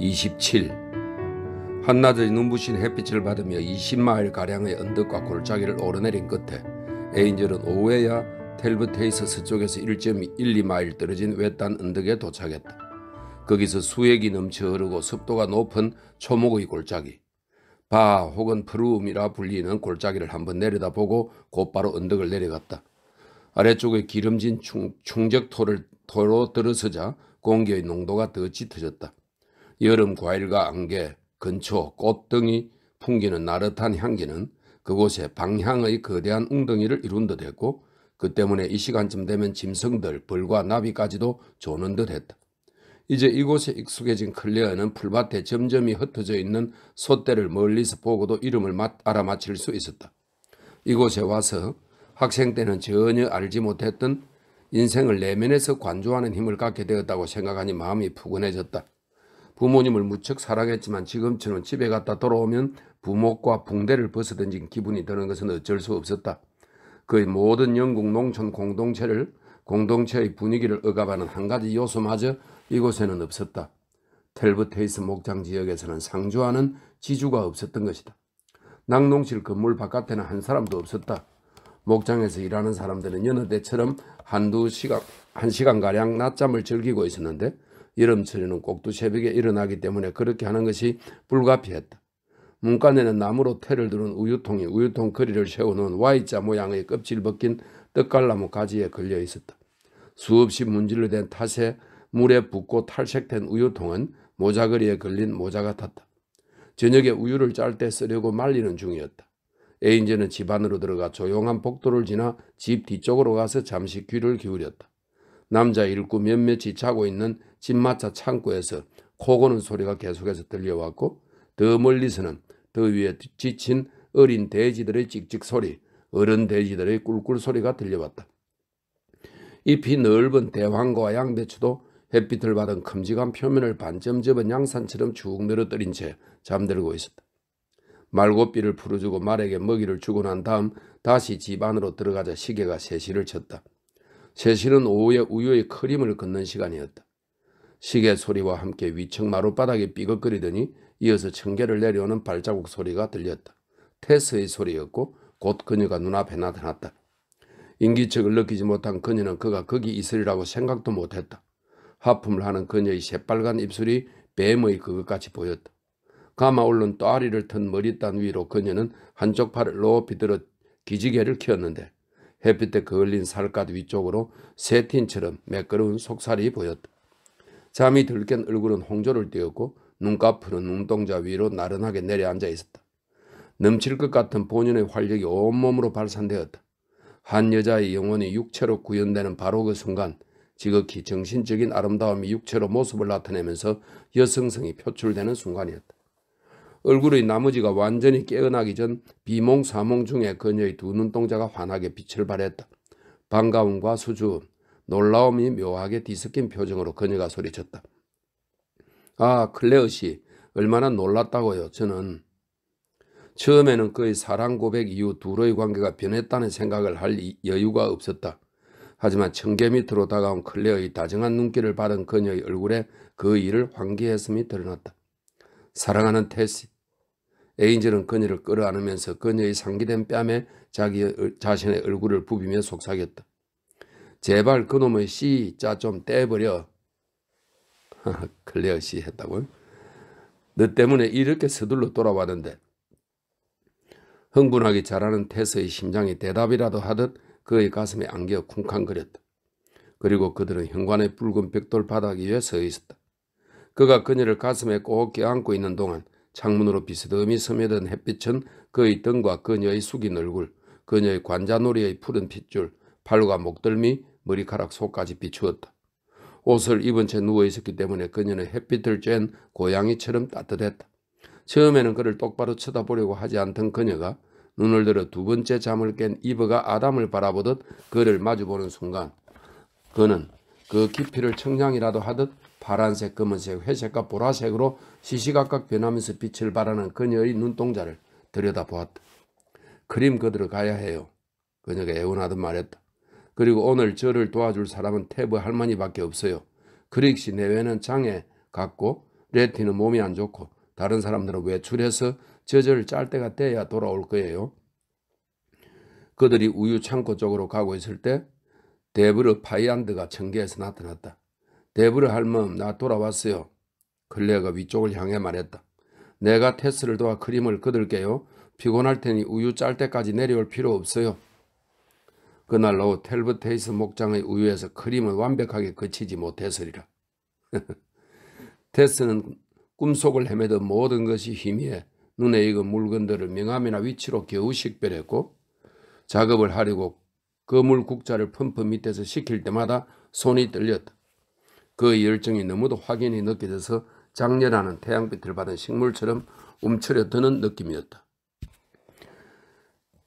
27 한낮의 눈부신 햇빛을 받으며 20마일 가량의 언덕과 골짜기를 오르내린 끝에 에인절은 오후에야 텔브테이스 서쪽에서 1.12마일 떨어진 외딴 언덕에 도착했다. 거기서 수액이 넘쳐 흐르고 습도가 높은 초목의 골짜기, 바 혹은 푸르움이라 불리는 골짜기를 한번 내려다보고 곧바로 언덕을 내려갔다. 아래쪽에 기름진 충, 충적토를 토로 들어서자 공기의 농도가 더 짙어졌다. 여름 과일과 안개, 근초, 꽃 등이 풍기는 나릇한 향기는 그곳의 방향의 거대한 웅덩이를 이룬 듯 했고 그 때문에 이 시간쯤 되면 짐승들, 벌과 나비까지도 조는 듯 했다. 이제 이곳에 익숙해진 클리어는 풀밭에 점점이 흩어져 있는 소떼를 멀리서 보고도 이름을 알아맞힐 수 있었다. 이곳에 와서 학생 때는 전혀 알지 못했던 인생을 내면에서 관조하는 힘을 갖게 되었다고 생각하니 마음이 푸근해졌다. 부모님을 무척 사랑했지만 지금처럼 집에 갔다 돌아오면 부목과 붕대를 벗어던진 기분이 드는 것은 어쩔 수 없었다. 그의 모든 영국 농촌 공동체를 공동체의 분위기를 억압하는 한 가지 요소마저 이곳에는 없었다. 텔브테이스 목장 지역에서는 상주하는 지주가 없었던 것이다. 낙농실 건물 바깥에는 한 사람도 없었다. 목장에서 일하는 사람들은 여느 때처럼 한두 시간, 한 시간가량 낮잠을 즐기고 있었는데 여름철에는 꼭두 새벽에 일어나기 때문에 그렇게 하는 것이 불가피했다. 문간에는 나무로 태를 두른 우유통이 우유통 거리를 세우는은 Y자 모양의 껍질 벗긴 떡갈나무 가지에 걸려 있었다. 수없이 문질러댄 탓에 물에 붓고 탈색된 우유통은 모자거리에 걸린 모자 같았다. 저녁에 우유를 짤 때 쓰려고 말리는 중이었다. 에인제는 집 안으로 들어가 조용한 복도를 지나 집 뒤쪽으로 가서 잠시 귀를 기울였다. 남자 일구 몇몇이 자고 있는 집마차 창고에서 코고는 소리가 계속해서 들려왔고 더 멀리서는 더 위에 지친 어린 돼지들의 찍찍 소리, 어른 돼지들의 꿀꿀 소리가 들려왔다. 잎이 넓은 대황과 양배추도 햇빛을 받은 큼직한 표면을 반점 접은 양산처럼 쭉 늘어뜨린 채 잠들고 있었다. 말고삐를 풀어주고 말에게 먹이를 주고 난 다음 다시 집 안으로 들어가자 시계가 세시를 쳤다. 세시는 오후에 우유에 크림을 긋는 시간이었다. 시계 소리와 함께 위층 마룻바닥이 삐걱거리더니 이어서 청계를 내려오는 발자국 소리가 들렸다. 테스의 소리였고 곧 그녀가 눈앞에 나타났다. 인기척을 느끼지 못한 그녀는 그가 거기 있으리라고 생각도 못했다. 하품을 하는 그녀의 새빨간 입술이 뱀의 그것같이 보였다. 가마올른 또아리를 튼 머리단 위로 그녀는 한쪽 팔을 높이 들어 기지개를 키웠는데 햇빛에 걸린 살갗 위쪽으로 새틴처럼 매끄러운 속살이 보였다. 잠이 들깬 얼굴은 홍조를 띄었고 눈꺼풀은 눈동자 위로 나른하게 내려앉아 있었다. 넘칠 것 같은 본연의 활력이 온몸으로 발산되었다. 한 여자의 영혼이 육체로 구현되는 바로 그 순간 지극히 정신적인 아름다움이 육체로 모습을 나타내면서 여성성이 표출되는 순간이었다. 얼굴의 나머지가 완전히 깨어나기 전 비몽사몽 중에 그녀의 두 눈동자가 환하게 빛을 발했다. 반가움과 수줍음, 놀라움이 묘하게 뒤섞인 표정으로 그녀가 소리쳤다. 아, 클레어 씨, 얼마나 놀랐다고요. 저는 처음에는 그의 사랑 고백 이후 둘의 관계가 변했다는 생각을 할 여유가 없었다. 하지만 청계 밑으로 다가온 클레어의 다정한 눈길을 받은 그녀의 얼굴에 그 일을 환기했음이 드러났다. 사랑하는 테시, 에인즈는 그녀를 끌어안으면서 그녀의 상기된 뺨에 자기 자신의 얼굴을 부비며 속삭였다. 제발 그놈의 씨자 좀 떼버려. 클레어 씨 했다고요? 너 때문에 이렇게 서둘러 돌아왔는데. 흥분하기 잘하는 테스의 심장이 대답이라도 하듯 그의 가슴에 안겨 쿵쾅거렸다. 그리고 그들은 현관의 붉은 벽돌 바닥 위에 서 있었다. 그가 그녀를 가슴에 꼭 껴안고 있는 동안 창문으로 비스듬히 스며든 햇빛은 그의 등과 그녀의 숙인 얼굴, 그녀의 관자놀이의 푸른 핏줄, 팔과 목덜미, 머리카락 속까지 비추었다. 옷을 입은 채 누워있었기 때문에 그녀는 햇빛을 쬐는 고양이처럼 따뜻했다. 처음에는 그를 똑바로 쳐다보려고 하지 않던 그녀가 눈을 들어 두 번째 잠을 깬 이브가 아담을 바라보듯 그를 마주보는 순간 그는 그 깊이를 청량이라도 하듯 파란색, 검은색, 회색과 보라색으로 시시각각 변하면서 빛을 발하는 그녀의 눈동자를 들여다보았다. 그림 그대로 가야 해요. 그녀가 애원하듯 말했다. 그리고 오늘 저를 도와줄 사람은 태브 할머니밖에 없어요. 그릭시 내외는 장애 같고 레티는 몸이 안 좋고 다른 사람들은 외출해서 저절 짤 때가 돼야 돌아올 거예요. 그들이 우유 창고 쪽으로 가고 있을 때 데브르 파이안드가 청계에서 나타났다. 데브르 할멈 나 돌아왔어요. 클레가 위쪽을 향해 말했다. 내가 테스를 도와 크림을 끄들게요. 피곤할 테니 우유 짤 때까지 내려올 필요 없어요. 그날 오후 텔브테이스 목장의 우유에서 크림을 완벽하게 그치지 못했으리라. 테스는 꿈속을 헤매던 모든 것이 희미해 눈에 익은 물건들을 명함이나 위치로 겨우 식별했고 작업을 하려고 그물 국자를 펌프 밑에서 식힐 때마다 손이 떨렸다. 그 열정이 너무도 확연히 느껴져서 장렬하는 태양빛을 받은 식물처럼 움츠려 드는 느낌이었다.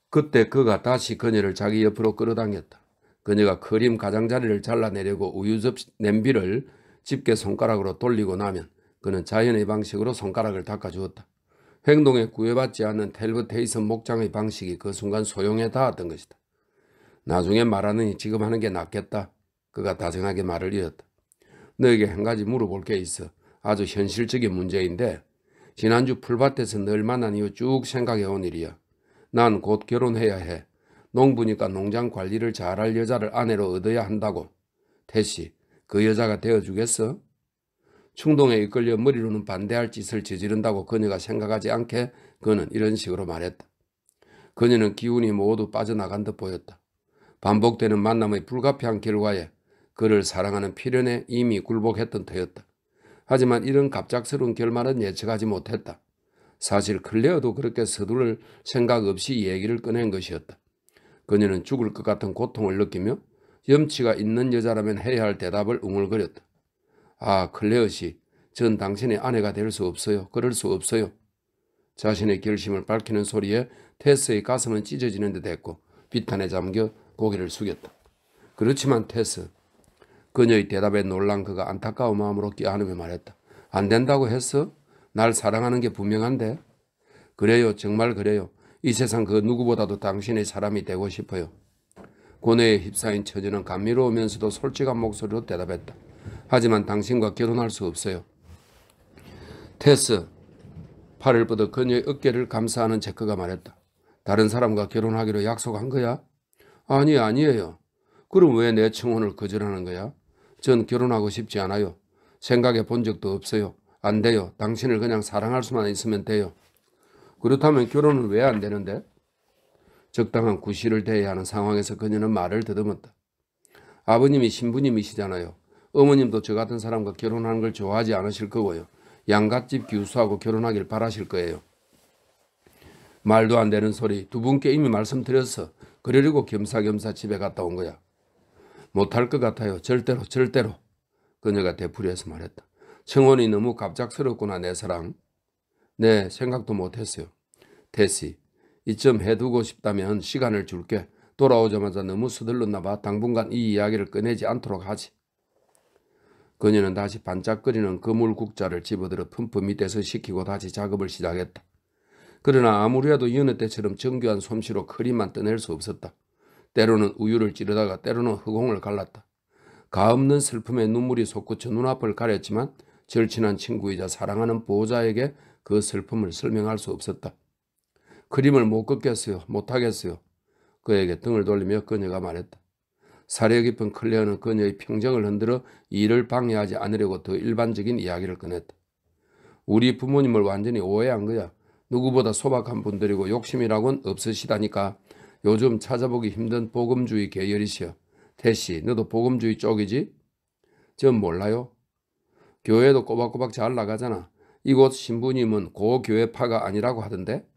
그때 그가 다시 그녀를 자기 옆으로 끌어당겼다. 그녀가 크림 가장자리를 잘라내려고 우유접 시 냄비를 집게 손가락으로 돌리고 나면 그는 자연의 방식으로 손가락을 닦아주었다. 행동에 구애받지 않는 텔브 테이슨 목장의 방식이 그 순간 소용에 닿았던 것이다. 나중에 말하느니 지금 하는 게 낫겠다. 그가 다정하게 말을 이었다. 너에게 한 가지 물어볼 게 있어. 아주 현실적인 문제인데 지난주 풀밭에서 늘 만난 이후 쭉 생각해온 일이야. 난 곧 결혼해야 해. 농부니까 농장 관리를 잘할 여자를 아내로 얻어야 한다고. 태씨, 그 여자가 되어주겠어? 충동에 이끌려 머리로는 반대할 짓을 저지른다고 그녀가 생각하지 않게 그는 이런 식으로 말했다. 그녀는 기운이 모두 빠져나간 듯 보였다. 반복되는 만남의 불가피한 결과에 그를 사랑하는 필연에 이미 굴복했던 터였다. 하지만 이런 갑작스러운 결말은 예측하지 못했다. 사실 클레어도 그렇게 서두를 생각 없이 얘기를 꺼낸 것이었다. 그녀는 죽을 것 같은 고통을 느끼며 염치가 있는 여자라면 해야 할 대답을 웅얼거렸다. 아 클레어 씨, 전 당신의 아내가 될 수 없어요. 그럴 수 없어요. 자신의 결심을 밝히는 소리에 테스의 가슴은 찢어지는 듯 했고 비탄에 잠겨 고개를 숙였다. 그렇지만 테스, 그녀의 대답에 놀란 그가 안타까운 마음으로 껴안으며 말했다. 안 된다고 했어? 날 사랑하는 게 분명한데? 그래요. 정말 그래요. 이 세상 그 누구보다도 당신의 사람이 되고 싶어요. 고뇌에 휩싸인 처지는 감미로우면서도 솔직한 목소리로 대답했다. 하지만 당신과 결혼할 수 없어요. 테스, 팔을 뻗어 그녀의 어깨를 감싸는 하 체크가 말했다. 다른 사람과 결혼하기로 약속한 거야? 아니, 아니에요. 그럼 왜 내 청혼을 거절하는 거야? 전 결혼하고 싶지 않아요. 생각해 본 적도 없어요. 안 돼요. 당신을 그냥 사랑할 수만 있으면 돼요. 그렇다면 결혼은 왜 안 되는데? 적당한 구실을 대야 해 하는 상황에서 그녀는 말을 더듬었다. 아버님이 신부님이시잖아요. 어머님도 저 같은 사람과 결혼하는 걸 좋아하지 않으실 거고요. 양갓집 교수하고 결혼하길 바라실 거예요. 말도 안 되는 소리 두 분께 이미 말씀드렸어. 그러려고 겸사겸사 집에 갔다 온 거야. 못할 것 같아요. 절대로 절대로. 그녀가 되풀이해서 말했다. 청혼이 너무 갑작스럽구나 내 사랑. 네 생각도 못했어요. 대시 이쯤 해두고 싶다면 시간을 줄게. 돌아오자마자 너무 서둘렀나 봐. 당분간 이 이야기를 꺼내지 않도록 하지. 그녀는 다시 반짝거리는 그물국자를 집어들어 품프 밑에서 식히고 다시 작업을 시작했다. 그러나 아무리 해도 여느 때처럼 정교한 솜씨로 크림만 떠낼 수 없었다. 때로는 우유를 찌르다가 때로는 흑홍을 갈랐다. 가없는 슬픔에 눈물이 솟구쳐 눈앞을 가렸지만 절친한 친구이자 사랑하는 보호자에게 그 슬픔을 설명할 수 없었다. 그림을 못 걷겠어요. 못하겠어요. 그에게 등을 돌리며 그녀가 말했다. 사려 깊은 클레어는 그녀의 평정을 흔들어 이를 방해하지 않으려고 더 일반적인 이야기를 꺼냈다. 우리 부모님을 완전히 오해한 거야. 누구보다 소박한 분들이고 욕심이라곤 없으시다니까. 요즘 찾아보기 힘든 복음주의 계열이시여. 태씨, 너도 복음주의 쪽이지? 전 몰라요. 교회도 꼬박꼬박 잘 나가잖아. 이곳 신부님은 고교회파가 아니라고 하던데?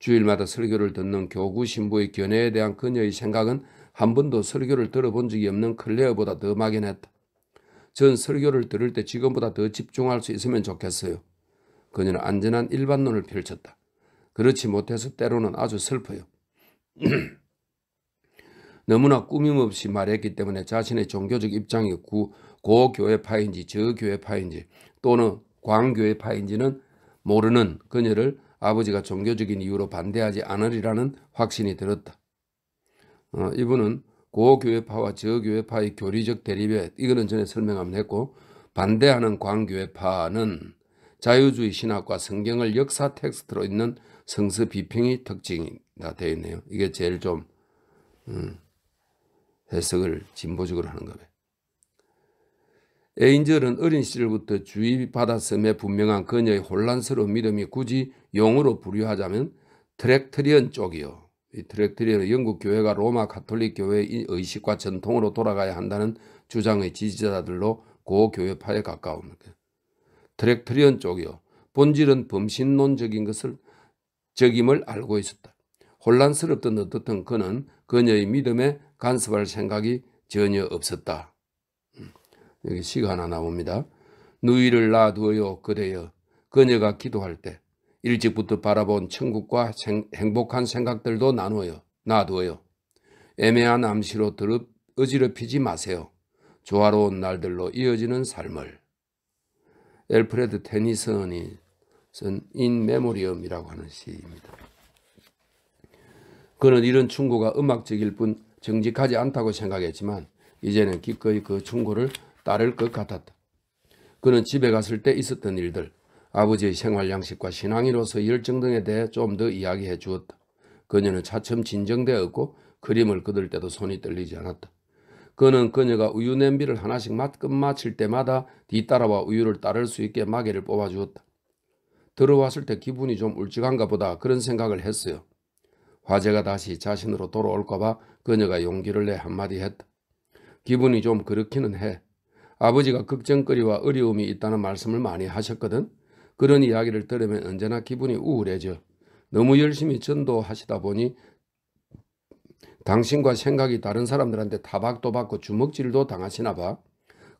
주일마다 설교를 듣는 교구 신부의 견해에 대한 그녀의 생각은 한 번도 설교를 들어본 적이 없는 클레어보다 더 막연했다. 전 설교를 들을 때 지금보다 더 집중할 수 있으면 좋겠어요. 그녀는 안전한 일반론을 펼쳤다. 그렇지 못해서 때로는 아주 슬퍼요. 너무나 꾸밈없이 말했기 때문에 자신의 종교적 입장이 구, 고교회파인지 저교회파인지 또는 광교회파인지는 모르는 그녀를 아버지가 종교적인 이유로 반대하지 않으리라는 확신이 들었다. 어, 이분은 고교회파와 저교회파의 교리적 대립에 이거는 전에 설명 한번 했고 반대하는 광교회파는 자유주의 신학과 성경을 역사 텍스트로 있는 성서 비평이 특징이다 되어 있네요. 이게 제일 좀 음, 해석을 진보적으로 하는 거예요. 에인절은 어린 시절부터 주의받았음에 분명한 그녀의 혼란스러운 믿음이 굳이 용어로 부류하자면 트랙트리언 쪽이요. 이 트랙트리언은 영국 교회가 로마 가톨릭 교회의 의식과 전통으로 돌아가야 한다는 주장의 지지자들로 고교회파에 가까운 트랙트리언 쪽이요. 본질은 범신론적인 것을 적임을 알고 있었다. 혼란스럽든 어떻든 그는 그녀의 믿음에 간섭할 생각이 전혀 없었다. 음, 여기 시가 하나 나옵니다. 누이를 놔두어요 그대여 그녀가 기도할 때 일찍부터 바라본 천국과 생, 행복한 생각들도 나누어요 놔두어요 애매한 암시로 드럽, 어지럽히지 마세요 조화로운 날들로 이어지는 삶을 엘프레드 테니슨이 인 메모리엄이라고 하는 시입니다. 그는 이런 충고가 음악적일 뿐 정직하지 않다고 생각했지만 이제는 기꺼이 그 충고를 따를 것 같았다. 그는 집에 갔을 때 있었던 일들, 아버지의 생활 양식과 신앙인으로서 열정 등에 대해 좀 더 이야기해 주었다. 그녀는 차츰 진정되었고 그림을 그들 때도 손이 떨리지 않았다. 그는 그녀가 우유 냄비를 하나씩 맛끝 마칠 때마다 뒤따라와 우유를 따를 수 있게 마개를 뽑아주었다. 들어왔을 때 기분이 좀 울직한가 보다 그런 생각을 했어요. 화재가 다시 자신으로 돌아올까 봐 그녀가 용기를 내 한마디 했다. 기분이 좀 그렇기는 해. 아버지가 걱정거리와 어려움이 있다는 말씀을 많이 하셨거든. 그런 이야기를 들으면 언제나 기분이 우울해져. 너무 열심히 전도하시다 보니 당신과 생각이 다른 사람들한테 타박도 받고 주먹질도 당하시나 봐.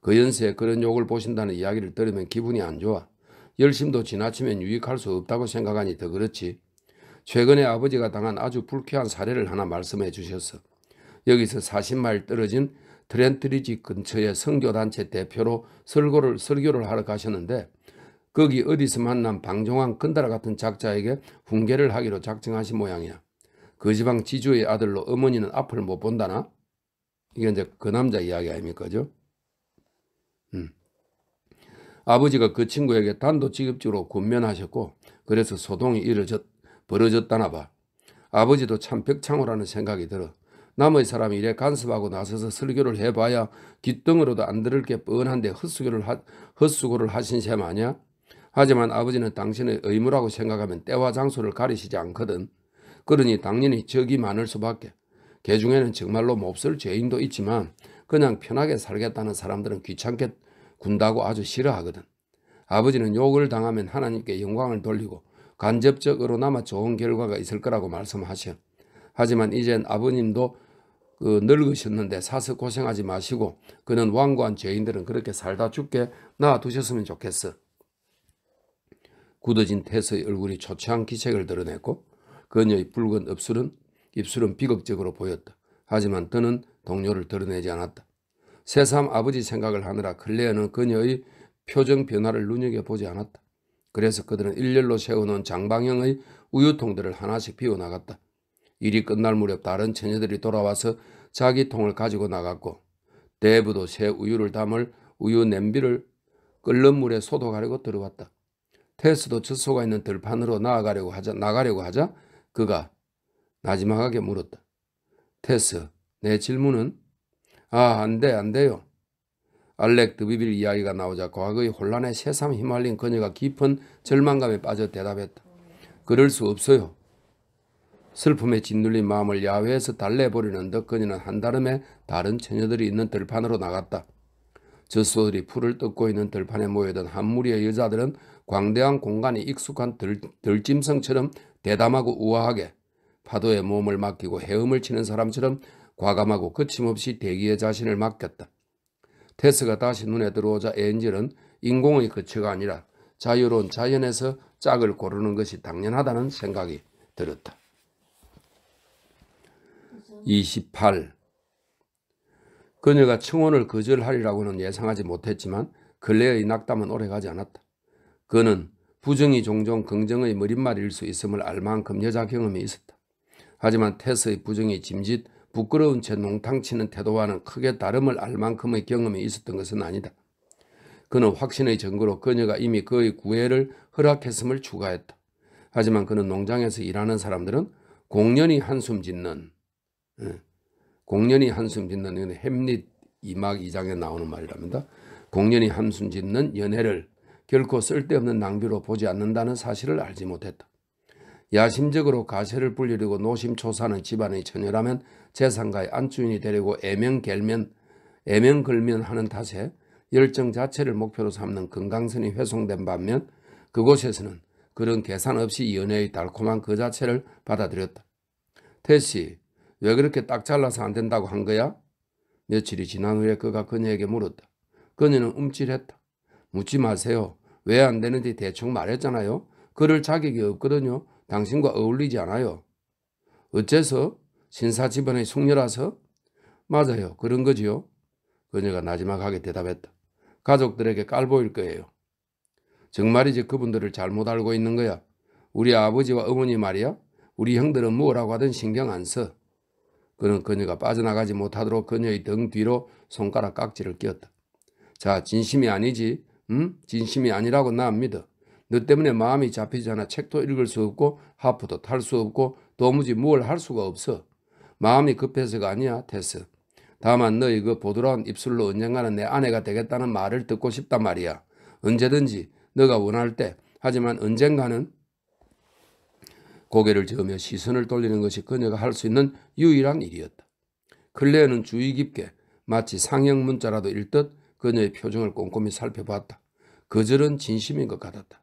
그 연세에 그런 욕을 보신다는 이야기를 들으면 기분이 안 좋아. 열심도 지나치면 유익할 수 없다고 생각하니 더 그렇지. 최근에 아버지가 당한 아주 불쾌한 사례를 하나 말씀해 주셨어. 여기서 40마일 떨어진 트렌트리지 근처의 선교단체 대표로 설교를, 설교를 하러 가셨는데 거기 어디서 만난 방종환 근다라 같은 작자에게 훈계를 하기로 작정하신 모양이야. 그 지방 지주의 아들로 어머니는 앞을 못 본다나? 이게 이제 그 남자 이야기 아닙니까? 그죠? 음. 아버지가 그 친구에게 단도직입적으로 군면하셨고 그래서 소동이 이뤄졌, 벌어졌다나 봐. 아버지도 참 벽창호라는 생각이 들어 남의 사람이 이래 간섭하고 나서서 설교를 해봐야 뒷등으로도 안 들을 게 뻔한데 헛수고를, 하, 헛수고를 하신 셈 아니야? 하지만 아버지는 당신의 의무라고 생각하면 때와 장소를 가리시지 않거든. 그러니 당연히 적이 많을 수밖에. 개 중에는 정말로 몹쓸 죄인도 있지만 그냥 편하게 살겠다는 사람들은 귀찮게 겠 군다고 아주 싫어하거든. 아버지는 욕을 당하면 하나님께 영광을 돌리고 간접적으로나마 좋은 결과가 있을 거라고 말씀하셔. 하지만 이젠 아버님도 그 늙으셨는데 사서 고생하지 마시고 그는 완고한 죄인들은 그렇게 살다 죽게 놔두셨으면 좋겠어. 굳어진 태서의 얼굴이 초췌한 기색을 드러냈고 그녀의 붉은 입술은 입술은 비극적으로 보였다. 하지만 그는 동료를 드러내지 않았다. 새삼 아버지 생각을 하느라 클레어는 그녀의 표정 변화를 눈여겨보지 않았다. 그래서 그들은 일렬로 세워놓은 장방형의 우유통들을 하나씩 비워나갔다. 일이 끝날 무렵 다른 처녀들이 돌아와서 자기 통을 가지고 나갔고 대부도 새 우유를 담을 우유 냄비를 끓는 물에 소독하려고 들어왔다. 테스도 젖소가 있는 들판으로 나아가려고 하자, 나가려고 하자 그가 나지막하게 물었다. 테스, 내 질문은 아, 안 돼, 안 돼요. 알렉 드비빌 이야기가 나오자 과거의 혼란에 새삼 휘말린 그녀가 깊은 절망감에 빠져 대답했다. 그럴 수 없어요. 슬픔에 짓눌린 마음을 야외에서 달래버리는 듯 그녀는 한다름에 다른 처녀들이 있는 들판으로 나갔다. 젖소들이 풀을 뜯고 있는 들판에 모여든 한 무리의 여자들은 광대한 공간이 익숙한 들, 들짐승처럼 대담하고 우아하게 파도에 몸을 맡기고 헤엄을 치는 사람처럼 과감하고 거침없이 대기의 자신을 맡겼다. 테스가 다시 눈에 들어오자 엔젤은 인공의 거처가 아니라 자유로운 자연에서 짝을 고르는 것이 당연하다는 생각이 들었다. 28. 그녀가 청혼을 거절하리라고는 예상하지 못했지만 근래의 낙담은 오래가지 않았다. 그는 부정이 종종 긍정의 머릿말일 수 있음을 알 만큼 여자 경험이 있었다. 하지만 테스의 부정이 짐짓 부끄러운 채 농탕치는 태도와는 크게 다름을 알 만큼의 경험이 있었던 것은 아니다. 그는 확신의 증거로 그녀가 이미 그의 구애를 허락했음을 추가했다. 하지만 그는 농장에서 일하는 사람들은 공연히 한숨 짓는 예, 공연히 한숨 짓는 이건 햄릿 2막 2장에 나오는 말이랍니다. 공연히 한숨 짓는 연애를 결코 쓸데없는 낭비로 보지 않는다는 사실을 알지 못했다. 야심적으로 가세를 불리려고 노심초사하는 집안의 처녀라면 재산가의 안주인이 되려고 애명결면 애명걸면 하는 탓에 열정 자체를 목표로 삼는 건강선이 훼손된 반면 그곳에서는 그런 계산 없이 연애의 달콤한 그 자체를 받아들였다. 태씨 왜 그렇게 딱 잘라서 안 된다고 한 거야? 며칠이 지난 후에 그가 그녀에게 물었다. 그녀는 움찔했다. 묻지 마세요. 왜 안 되는지 대충 말했잖아요. 그럴 자격이 없거든요. 당신과 어울리지 않아요. 어째서? 신사 집안의 숙녀라서? 맞아요. 그런 거지요. 그녀가 나지막하게 대답했다. 가족들에게 깔보일 거예요. 정말이지 그분들을 잘못 알고 있는 거야. 우리 아버지와 어머니 말이야. 우리 형들은 뭐라고 하든 신경 안 써. 그는 그녀가 빠져나가지 못하도록 그녀의 등 뒤로 손가락 깍지를 끼었다. 자, 진심이 아니지. 응? 진심이 아니라고 나 믿어. 너 때문에 마음이 잡히지 않아 책도 읽을 수 없고 하프도 탈 수 없고 도무지 뭘 할 수가 없어. 마음이 급해서가 아니야 테스. 다만 너희 그 보드라운 입술로 언젠가는 내 아내가 되겠다는 말을 듣고 싶단 말이야. 언제든지 너가 원할 때 하지만 언젠가는 고개를 저으며 시선을 돌리는 것이 그녀가 할 수 있는 유일한 일이었다. 클레어는 주의 깊게 마치 상형 문자라도 읽듯 그녀의 표정을 꼼꼼히 살펴봤다. 거절은 진심인 것 같았다.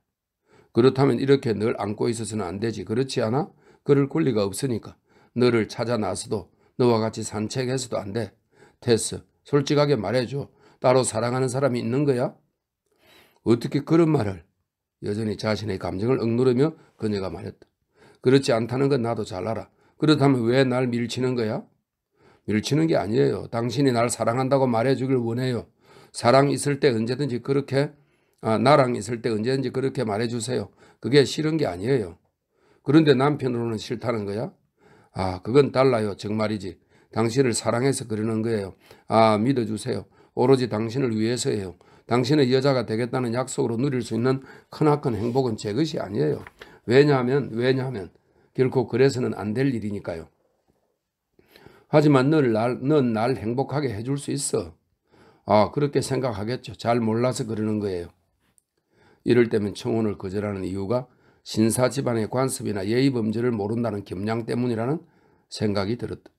그렇다면 이렇게 늘 안고 있어서는 안 되지. 그렇지 않아? 그럴 권리가 없으니까. 너를 찾아 나서도 너와 같이 산책해서도 안 돼. 테스 솔직하게 말해줘. 따로 사랑하는 사람이 있는 거야? 어떻게 그런 말을? 여전히 자신의 감정을 억누르며 그녀가 말했다. 그렇지 않다는 건 나도 잘 알아. 그렇다면 왜 날 밀치는 거야? 밀치는 게 아니에요. 당신이 날 사랑한다고 말해주길 원해요. 사랑 있을 때 언제든지 그렇게 아, 나랑 있을 때 언제든지 그렇게 말해주세요. 그게 싫은 게 아니에요. 그런데 남편으로는 싫다는 거야? 아 그건 달라요 정말이지 당신을 사랑해서 그러는 거예요 아 믿어주세요 오로지 당신을 위해서예요 당신의 여자가 되겠다는 약속으로 누릴 수 있는 크나큰 행복은 제 것이 아니에요 왜냐하면 왜냐하면 결코 그래서는 안 될 일이니까요 하지만 넌 날 행복하게 해줄 수 있어 아 그렇게 생각하겠죠 잘 몰라서 그러는 거예요 이럴 때면 청혼을 거절하는 이유가 신사 집안의 관습이나 예의 범죄를 모른다는 겸양 때문이라는 생각이 들었다.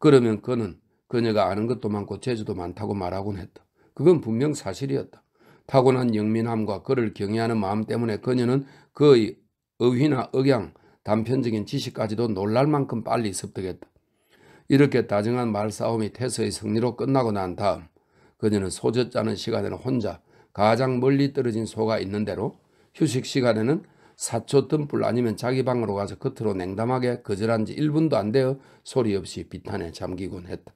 그러면 그는 그녀가 아는 것도 많고 재주도 많다고 말하곤 했다. 그건 분명 사실이었다. 타고난 영민함과 그를 경외하는 마음 때문에 그녀는 그의 의휘나 억양, 단편적인 지식까지도 놀랄 만큼 빨리 습득했다. 이렇게 다정한 말싸움이 태서의 승리로 끝나고 난 다음 그녀는 소젖 자는 시간에는 혼자 가장 멀리 떨어진 소가 있는 대로 휴식 시간에는 사초 덤불 아니면 자기 방으로 가서 겉으로 냉담하게 거절한 지 1분도 안 되어 소리 없이 비탄에 잠기곤 했다.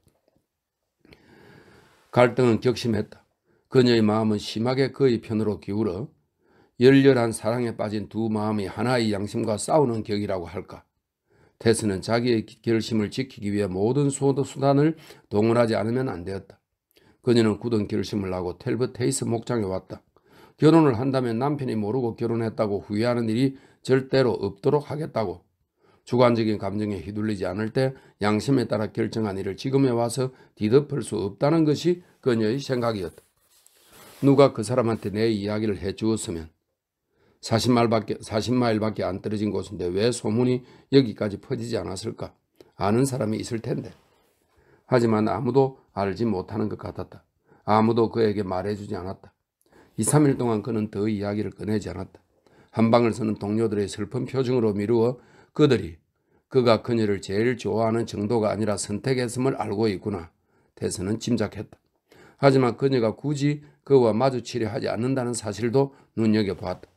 갈등은 격심했다. 그녀의 마음은 심하게 그의 편으로 기울어 열렬한 사랑에 빠진 두 마음이 하나의 양심과 싸우는 격이라고 할까. 테스는 자기의 결심을 지키기 위해 모든 수단을 동원하지 않으면 안 되었다. 그녀는 굳은 결심을 하고 텔브 테이스 목장에 왔다. 결혼을 한다면 남편이 모르고 결혼했다고 후회하는 일이 절대로 없도록 하겠다고 주관적인 감정에 휘둘리지 않을 때 양심에 따라 결정한 일을 지금에 와서 뒤덮을 수 없다는 것이 그녀의 생각이었다. 누가 그 사람한테 내 이야기를 해주었으면 40마일밖에, 40마일밖에 안 떨어진 곳인데 왜 소문이 여기까지 퍼지지 않았을까? 아는 사람이 있을 텐데. 하지만 아무도 알지 못하는 것 같았다. 아무도 그에게 말해주지 않았다. 2, 3일 동안 그는 더 이야기를 꺼내지 않았다. 한방을 서는 동료들의 슬픈 표정으로 미루어 그들이 그가 그녀를 제일 좋아하는 정도가 아니라 선택했음을 알고 있구나. 대서는 짐작했다. 하지만 그녀가 굳이 그와 마주치려 하지 않는다는 사실도 눈여겨보았다.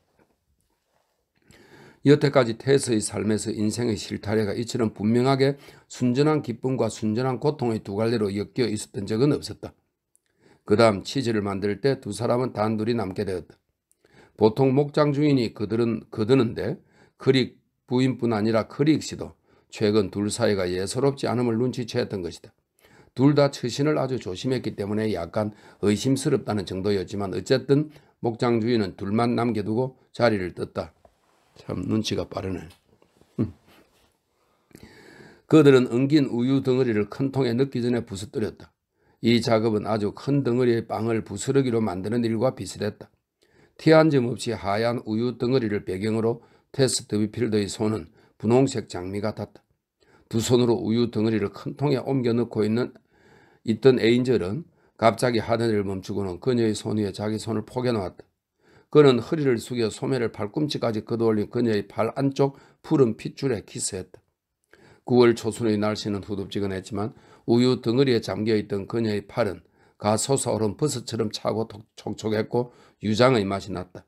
여태까지 테서의 삶에서 인생의 실타래가 이처럼 분명하게 순전한 기쁨과 순전한 고통의 두 갈래로 엮여 있었던 적은 없었다. 그 다음 치즈를 만들 때 두 사람은 단둘이 남게 되었다. 보통 목장 주인이 그들은 그드는데 크릭 부인뿐 아니라 크릭 씨도 최근 둘 사이가 예사롭지 않음을 눈치채었던 것이다. 둘 다 처신을 아주 조심했기 때문에 약간 의심스럽다는 정도였지만 어쨌든 목장 주인은 둘만 남겨두고 자리를 떴다. 참 눈치가 빠르네. 그들은 은긴 우유 덩어리를 큰 통에 넣기 전에 부서뜨렸다. 이 작업은 아주 큰 덩어리의 빵을 부스러기로 만드는 일과 비슷했다. 티 한 점 없이 하얀 우유 덩어리를 배경으로 테스트 비필드의 손은 분홍색 장미 같았다. 두 손으로 우유 덩어리를 큰 통에 옮겨 넣고 있는 있던 에인절은 갑자기 하던 일을 멈추고는 그녀의 손 위에 자기 손을 포개놓았다. 그는 허리를 숙여 소매를 팔꿈치까지 걷어올린 그녀의 발 안쪽 푸른 핏줄에 키스했다. 9월 초순의 날씨는 후덥지근했지만 우유 덩어리에 잠겨있던 그녀의 팔은 가 솟아오른 버섯처럼 차고 촉촉했고 유장의 맛이 났다.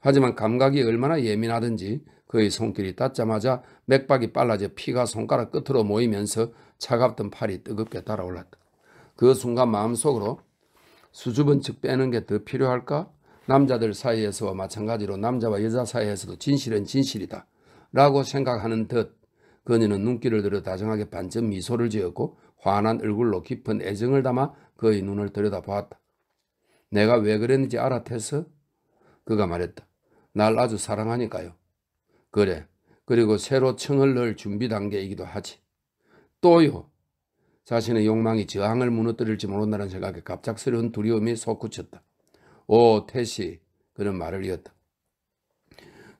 하지만 감각이 얼마나 예민하든지 그의 손길이 닿자마자 맥박이 빨라져 피가 손가락 끝으로 모이면서 차갑던 팔이 뜨겁게 달아올랐다. 그 순간 마음속으로 수줍은 측 빼는 게 더 필요할까? 남자들 사이에서와 마찬가지로 남자와 여자 사이에서도 진실은 진실이다. 라고 생각하는 듯 그녀는 눈길을 들여 다정하게 반쯤 미소를 지었고 환한 얼굴로 깊은 애정을 담아 그의 눈을 들여다보았다. 내가 왜 그랬는지 알아태서? 그가 말했다. 날 아주 사랑하니까요. 그래. 그리고 새로 청을 넣을 준비 단계이기도 하지. 또요. 자신의 욕망이 저항을 무너뜨릴지 모른다는 생각에 갑작스러운 두려움이 솟구쳤다. 오 태시 그런 말을 이었다.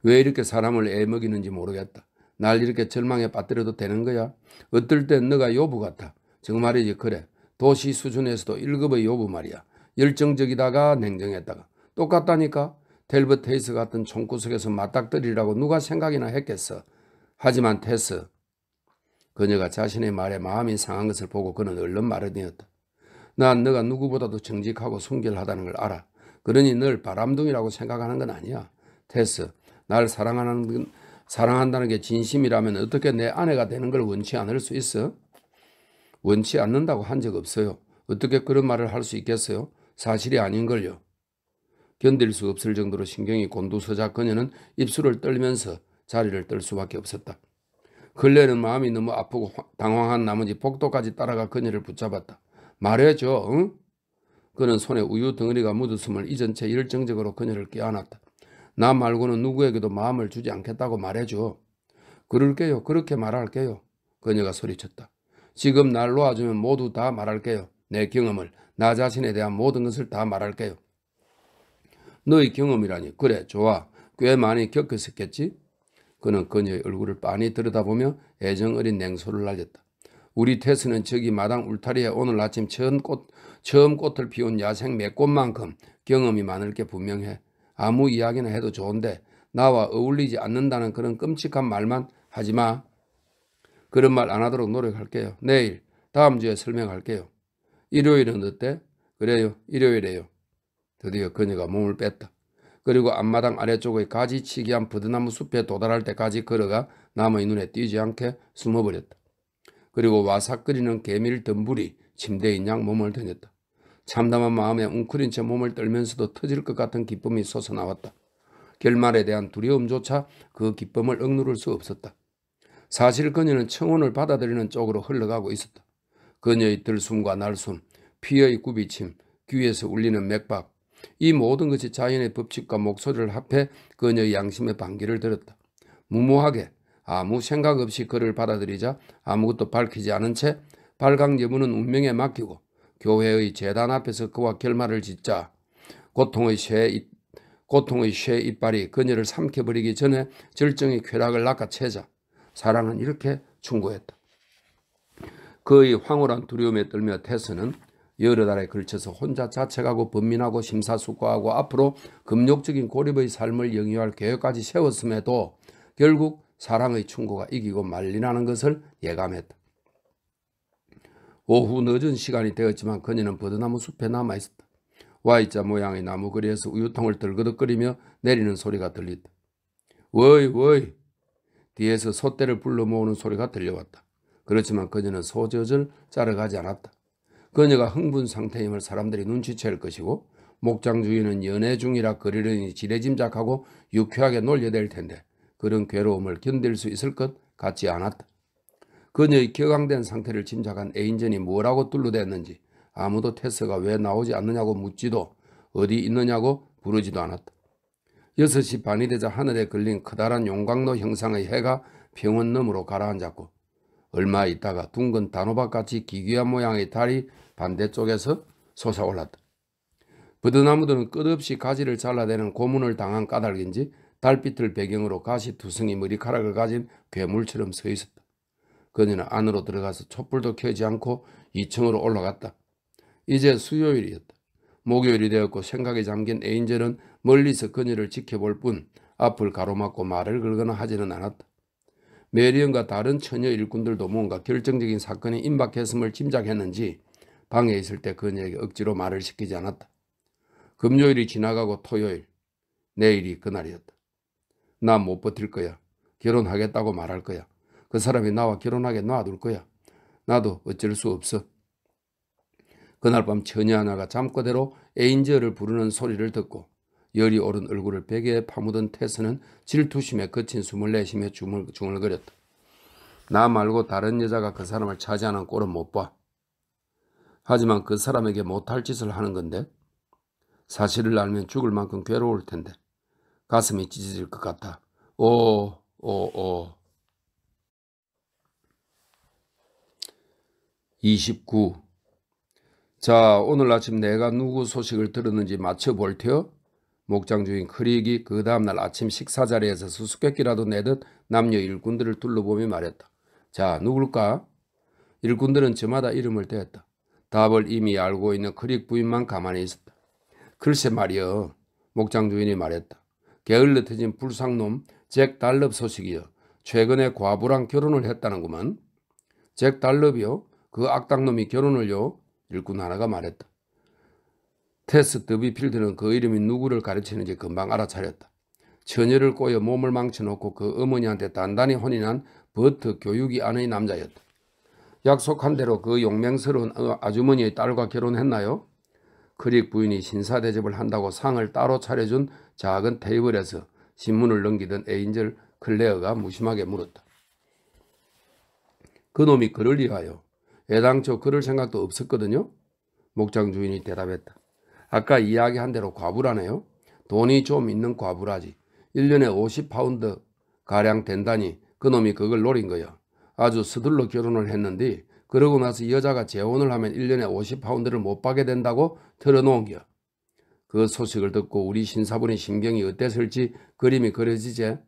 왜 이렇게 사람을 애먹이는지 모르겠다. 날 이렇게 절망에 빠뜨려도 되는 거야? 어떨 땐 너가 요부 같아. 정말이지 그래. 도시 수준에서도 1급의 요부 말이야. 열정적이다가 냉정했다가. 똑같다니까? 델버 테이스 같은 총구석에서 맞닥뜨리라고 누가 생각이나 했겠어. 하지만 테스, 그녀가 자신의 말에 마음이 상한 것을 보고 그는 얼른 말을이었다. 난 너가 누구보다도 정직하고 순결하다는 걸 알아. 그러니 널 바람둥이라고 생각하는 건 아니야. 테스, 날 사랑하는 사랑한다는 게 진심이라면 어떻게 내 아내가 되는 걸 원치 않을 수 있어? 원치 않는다고 한 적 없어요. 어떻게 그런 말을 할 수 있겠어요? 사실이 아닌걸요. 견딜 수 없을 정도로 신경이 곤두서자 그녀는 입술을 떨면서 자리를 떨 수밖에 없었다. 근래는 마음이 너무 아프고 당황한 나머지 복도까지 따라가 그녀를 붙잡았다. 말해줘, 응? 그는 손에 우유 덩어리가 묻었음을 잊은 채 열정적으로 그녀를 껴안았다. 나 말고는 누구에게도 마음을 주지 않겠다고 말해줘. 그럴게요. 그렇게 말할게요. 그녀가 소리쳤다. 지금 날 놓아주면 모두 다 말할게요. 내 경험을, 나 자신에 대한 모든 것을 다 말할게요. 너의 경험이라니. 그래, 좋아. 꽤 많이 겪었었겠지? 그는 그녀의 얼굴을 빤히 들여다보며 애정 어린 냉소를 날렸다. 우리 테스는 저기 마당 울타리에 오늘 아침 처음 꽃, 처음 꽃을 피운 야생 매꽃만큼 경험이 많을 게 분명해. 아무 이야기나 해도 좋은데 나와 어울리지 않는다는 그런 끔찍한 말만 하지 마. 그런 말 안 하도록 노력할게요. 내일, 다음 주에 설명할게요. 일요일은 어때? 그래요. 일요일에요. 드디어 그녀가 몸을 뺐다. 그리고 앞마당 아래쪽의 가지치기한 부드나무 숲에 도달할 때까지 걸어가 남의 눈에 띄지 않게 숨어버렸다. 그리고 와삭거리는 개미를 덤불이 침대인 양 몸을 던졌다 참담한 마음에 웅크린 채 몸을 떨면서도 터질 것 같은 기쁨이 솟아나왔다. 결말에 대한 두려움조차 그 기쁨을 억누를 수 없었다. 사실 그녀는 청혼을 받아들이는 쪽으로 흘러가고 있었다. 그녀의 들숨과 날숨, 피의 굽이침, 귀에서 울리는 맥박, 이 모든 것이 자연의 법칙과 목소리를 합해 그녀의 양심의 반기를 들었다. 무모하게 아무 생각 없이 그를 받아들이자 아무것도 밝히지 않은 채 발각 여부는 운명에 맡기고 교회의 재단 앞에서 그와 결말을 짓자 고통의 쇠 고통의 쇠 이빨이 그녀를 삼켜버리기 전에 절정의 쾌락을 낚아채자 사랑은 이렇게 충고했다. 그의 황홀한 두려움에 떨며 테스는 여러 달에 걸쳐서 혼자 자책하고 번민하고 심사숙고하고 앞으로 금욕적인 고립의 삶을 영위할 계획까지 세웠음에도 결국 사랑의 충고가 이기고 말리라는 것을 예감했다. 오후 늦은 시간이 되었지만 그녀는 버드나무 숲에 남아있었다. Y자 모양의 나무 거리에서 우유통을 들그덕거리며 내리는 소리가 들린다. 워이 워이 뒤에서 소떼를 불러 모으는 소리가 들려왔다. 그렇지만 그녀는 소젖을 자라 가지 않았다. 그녀가 흥분 상태임을 사람들이 눈치챌 것이고 목장 주인은 연애 중이라 그리려니 지레짐작하고 유쾌하게 놀려야될 텐데 그런 괴로움을 견딜 수 있을 것 같지 않았다. 그녀의 격앙된 상태를 짐작한 애인전이 뭐라고 뚫러댔는지 아무도 테스가 왜 나오지 않느냐고 묻지도 어디 있느냐고 부르지도 않았다. 6시 반이 되자 하늘에 걸린 커다란 용광로 형상의 해가 병원 너머로 가라앉았고 얼마 있다가 둥근 단호박같이 기괴한 모양의 달이 반대쪽에서 솟아올랐다. 버드나무들은 끝없이 가지를 잘라대는 고문을 당한 까닭인지 달빛을 배경으로 가시 두성이 머리카락을 가진 괴물처럼 서 있었다. 그녀는 안으로 들어가서 촛불도 켜지 않고 2층으로 올라갔다. 이제 수요일이었다. 목요일이 되었고 생각에 잠긴 에인젤은 멀리서 그녀를 지켜볼 뿐 앞을 가로막고 말을 걸거나 하지는 않았다. 메리언과 다른 처녀 일꾼들도 뭔가 결정적인 사건이 임박했음을 짐작했는지 방에 있을 때 그녀에게 억지로 말을 시키지 않았다. 금요일이 지나가고 토요일, 내일이 그날이었다. 나 못 버틸 거야. 결혼하겠다고 말할 거야. 그 사람이 나와 결혼하게 놔둘 거야. 나도 어쩔 수 없어. 그날 밤 처녀 하나가 잠꼬대로 에인저를 부르는 소리를 듣고 열이 오른 얼굴을 베개에 파묻은 테스는 질투심에 거친 숨을 내쉬며 중얼거렸다. 나 말고 다른 여자가 그 사람을 차지하는 꼴은 못 봐. 하지만 그 사람에게 못할 짓을 하는 건데 사실을 알면 죽을 만큼 괴로울 텐데 가슴이 찢어질 것 같아. 오, 오, 오. 29. 자, 오늘 아침 내가 누구 소식을 들었는지 맞춰볼테요. 목장 주인 크릭이 그 다음날 아침 식사 자리에서 수수께끼라도 내듯 남녀 일꾼들을 둘러보며 말했다. 자, 누굴까? 일꾼들은 저마다 이름을 대었다. 답을 이미 알고 있는 크릭 부인만 가만히 있었다. 글쎄 말이여, 목장 주인이 말했다. 게을러트진 불상놈 잭 달럽 소식이여. 최근에 과부랑 결혼을 했다는구만. 잭 달럽이요? 그 악당놈이 결혼을요. 일꾼 하나가 말했다. 테스 더비필드는 그 이름이 누구를 가르치는지 금방 알아차렸다. 처녀를 꼬여 몸을 망쳐놓고 그 어머니한테 단단히 혼인한 버트 교육이 아내 남자였다. 약속한 대로 그 용맹스러운 어, 아주머니의 딸과 결혼했나요? 크릭 부인이 신사 대접을 한다고 상을 따로 차려준 작은 테이블에서 신문을 넘기던 에인젤 클레어가 무심하게 물었다. 그놈이 그를 위하여 애당초 그럴 생각도 없었거든요. 목장 주인이 대답했다. 아까 이야기한 대로 과부라네요. 돈이 좀 있는 과부라지. 1년에 50파운드 가량 된다니 그놈이 그걸 노린 거야. 아주 서둘러 결혼을 했는데 그러고 나서 여자가 재혼을 하면 1년에 50파운드를 못 받게 된다고 틀어놓은 겨. 그 소식을 듣고 우리 신사분의 신경이 어땠을지 그림이 그려지제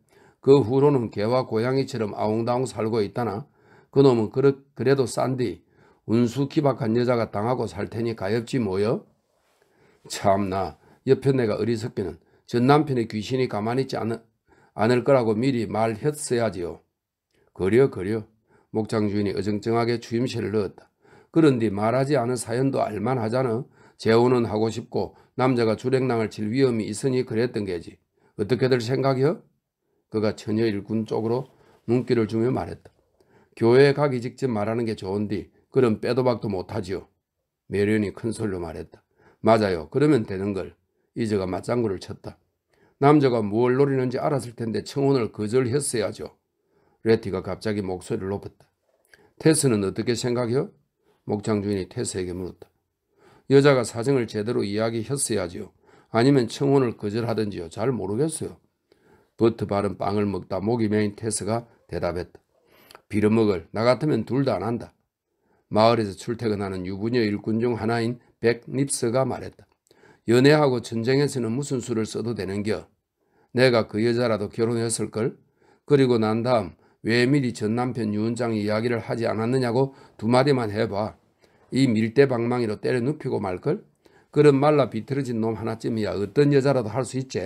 그 후로는 개와 고양이처럼 아웅다웅 살고 있다나 그놈은 그래, 그래도 싼디 운수 기박한 여자가 당하고 살 테니 가엾지 뭐여? 참나 옆에 내가 어리석기는 전 남편의 귀신이 가만히 있지 않, 않을 거라고 미리 말했어야지요. 그려 그려 목장 주인이 어정쩡하게 주임새를 넣었다. 그런데 말하지 않은 사연도 알만하잖아. 재혼은 하고 싶고 남자가 주랭낭을칠 위험이 있으니 그랬던 게지. 어떻게들 생각이여? 그가 처녀 일꾼 쪽으로 눈길을 주며 말했다. 교회 에 가기 직전 말하는 게 좋은디 그럼 빼도 박도 못하지요. 매련이 큰 소리로 말했다. 맞아요. 그러면 되는 걸. 이저가 맞장구를 쳤다. 남자가 무얼 노리는지 알았을 텐데 청혼을 거절했어야죠. 레티가 갑자기 목소리를 높였다. 테스는 어떻게 생각해요? 목장 주인이 테스에게 물었다. 여자가 사정을 제대로 이야기했어야지요. 아니면 청혼을 거절하든지요. 잘 모르겠어요. 버트 바른 빵을 먹다 목이 메인 테스가 대답했다. 빌어먹을 나 같으면 둘도안 한다. 마을에서 출퇴근하는 유부녀 일꾼 중 하나인 백립스가 말했다. 연애하고 전쟁에서는 무슨 수를 써도 되는겨. 내가 그 여자라도 결혼했을걸? 그리고 난 다음 왜 미리 전 남편 유은장 이 이야기를 하지 않았느냐고 두 마디만 해봐. 이 밀대방망이로 때려 눕히고 말걸? 그런 말라 비틀어진 놈 하나쯤이야 어떤 여자라도 할 수 있지?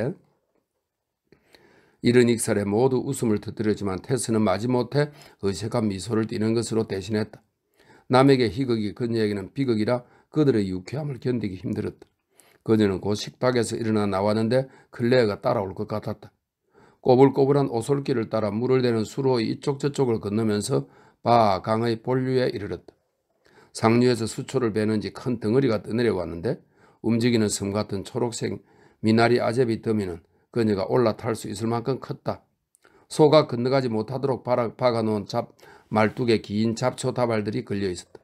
이런 익살에 모두 웃음을 터뜨렸지만 테스는 마지못해 어색한 미소를 띠는 것으로 대신했다. 남에게 희극이 그녀에게는 비극이라 그들의 유쾌함을 견디기 힘들었다. 그녀는 곧 식탁에서 일어나 나왔는데 클레어가 따라올 것 같았다. 꼬불꼬불한 오솔길을 따라 물을 대는 수로 이쪽 저쪽을 건너면서 바 강의 본류에 이르렀다. 상류에서 수초를 베는지 큰 덩어리가 떠내려왔는데 움직이는 섬 같은 초록색 미나리 아제비 더미는 그녀가 올라탈 수 있을 만큼 컸다. 소가 건너가지 못하도록 박아놓은 잡, 말뚝에 긴 잡초 다발들이 걸려 있었다.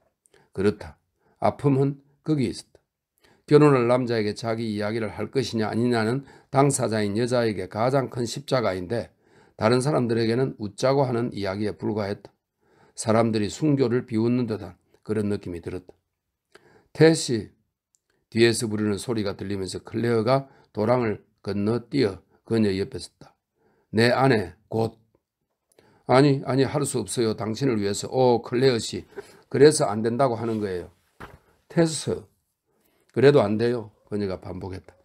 그렇다. 아픔은 거기 있었다. 결혼을 남자에게 자기 이야기를 할 것이냐 아니냐는 당사자인 여자에게 가장 큰 십자가인데 다른 사람들에게는 웃자고 하는 이야기에 불과했다. 사람들이 순교를 비웃는 듯한 그런 느낌이 들었다. 태시 뒤에서 부르는 소리가 들리면서 클레어가 도랑을 건너뛰어 그 그녀 옆에 섰다. 내 아내 곧 아니 아니 할 수 없어요. 당신을 위해서 오 클레어 씨 그래서 안 된다고 하는 거예요. 테스 그래도 안 돼요. 그녀가 반복했다.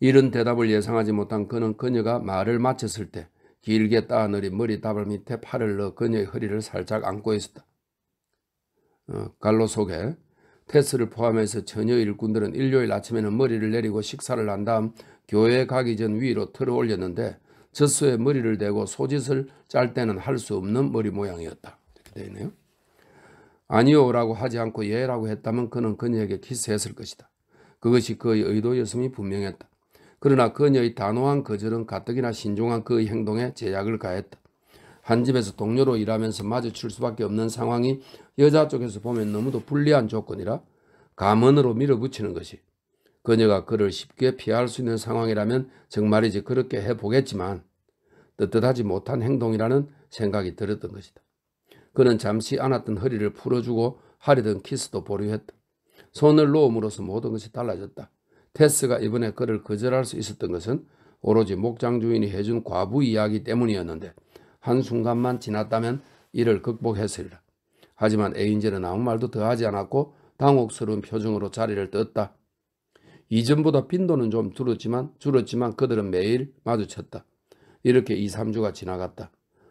이런 대답을 예상하지 못한 그는 그녀가 말을 마쳤을 때 길게 따늘이 머리 다발 밑에 팔을 넣어 그녀의 허리를 살짝 안고 있었다. 어, 갈로 속에 패스를 포함해서 전여 일꾼들은 일요일 아침에는 머리를 내리고 식사를 한 다음 교회에 가기 전 위로 틀어 올렸는데 젖소에 머리를 대고 소짓을 짤 때는 할 수 없는 머리 모양이었다. 이렇게 되어 있네요. 아니오라고 하지 않고 예라고 했다면 그는 그녀에게 키스했을 것이다. 그것이 그의 의도였음이 분명했다. 그러나 그녀의 단호한 거절은 가뜩이나 신중한 그의 행동에 제약을 가했다. 한 집에서 동료로 일하면서 마주칠 수밖에 없는 상황이 여자 쪽에서 보면 너무도 불리한 조건이라 가문으로 밀어붙이는 것이 그녀가 그를 쉽게 피할 수 있는 상황이라면 정말이지 그렇게 해보겠지만 뜨뜻하지 못한 행동이라는 생각이 들었던 것이다. 그는 잠시 안았던 허리를 풀어주고 하리던 키스도 보류했다. 손을 놓음으로써 모든 것이 달라졌다. 테스가 이번에 그를 거절할 수 있었던 것은 오로지 목장 주인이 해준 과부 이야기 때문이었는데 한순간만 지났다면 이를 극복했으리라. 하지만 에인젤은 아무 말도 더하지 않았고 당혹스러운 표정으로 자리를 떴다. 이전보다 빈도는 좀 줄었지만 줄었지만 그들은 매일 마주쳤다. 이렇게 2, 3주가 지나갔다.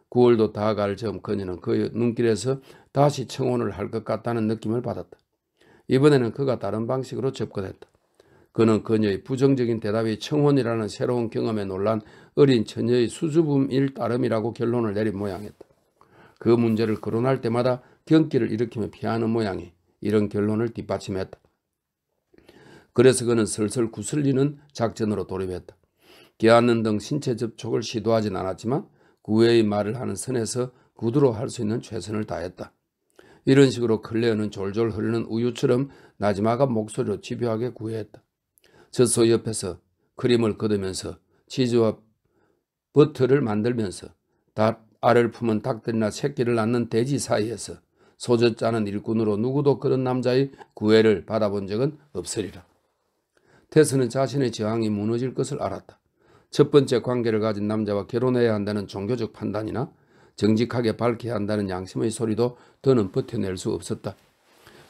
9월도 다가갈 즈음 그녀는 그의 눈길에서 다시 청혼을 할 것 같다는 느낌을 받았다. 이번에는 그가 다른 방식으로 접근했다. 그는 그녀의 부정적인 대답이 청혼이라는 새로운 경험에 놀란 어린 처녀의 수줍음일 따름이라고 결론을 내린 모양이었다. 그 문제를 거론할 때마다 경기를 일으키며 피하는 모양이 이런 결론을 뒷받침했다. 그래서 그는 슬슬 구슬리는 작전으로 돌입했다. 기아는 등 신체 접촉을 시도하진 않았지만 구애의 말을 하는 선에서 구두로 할 수 있는 최선을 다했다. 이런 식으로 클레어는 졸졸 흐르는 우유처럼 나지마가 목소리로 집요하게 구애했다. 저소 옆에서 크림을 걷으면서 치즈와 버터를 만들면서 닭 알을 품은 닭들이나 새끼를 낳는 돼지 사이에서 소젖자는 일꾼으로 누구도 그런 남자의 구애를 받아본 적은 없으리라. 테스는 자신의 저항이 무너질 것을 알았다. 첫 번째 관계를 가진 남자와 결혼해야 한다는 종교적 판단이나 정직하게 밝혀야 한다는 양심의 소리도 더는 버텨낼 수 없었다.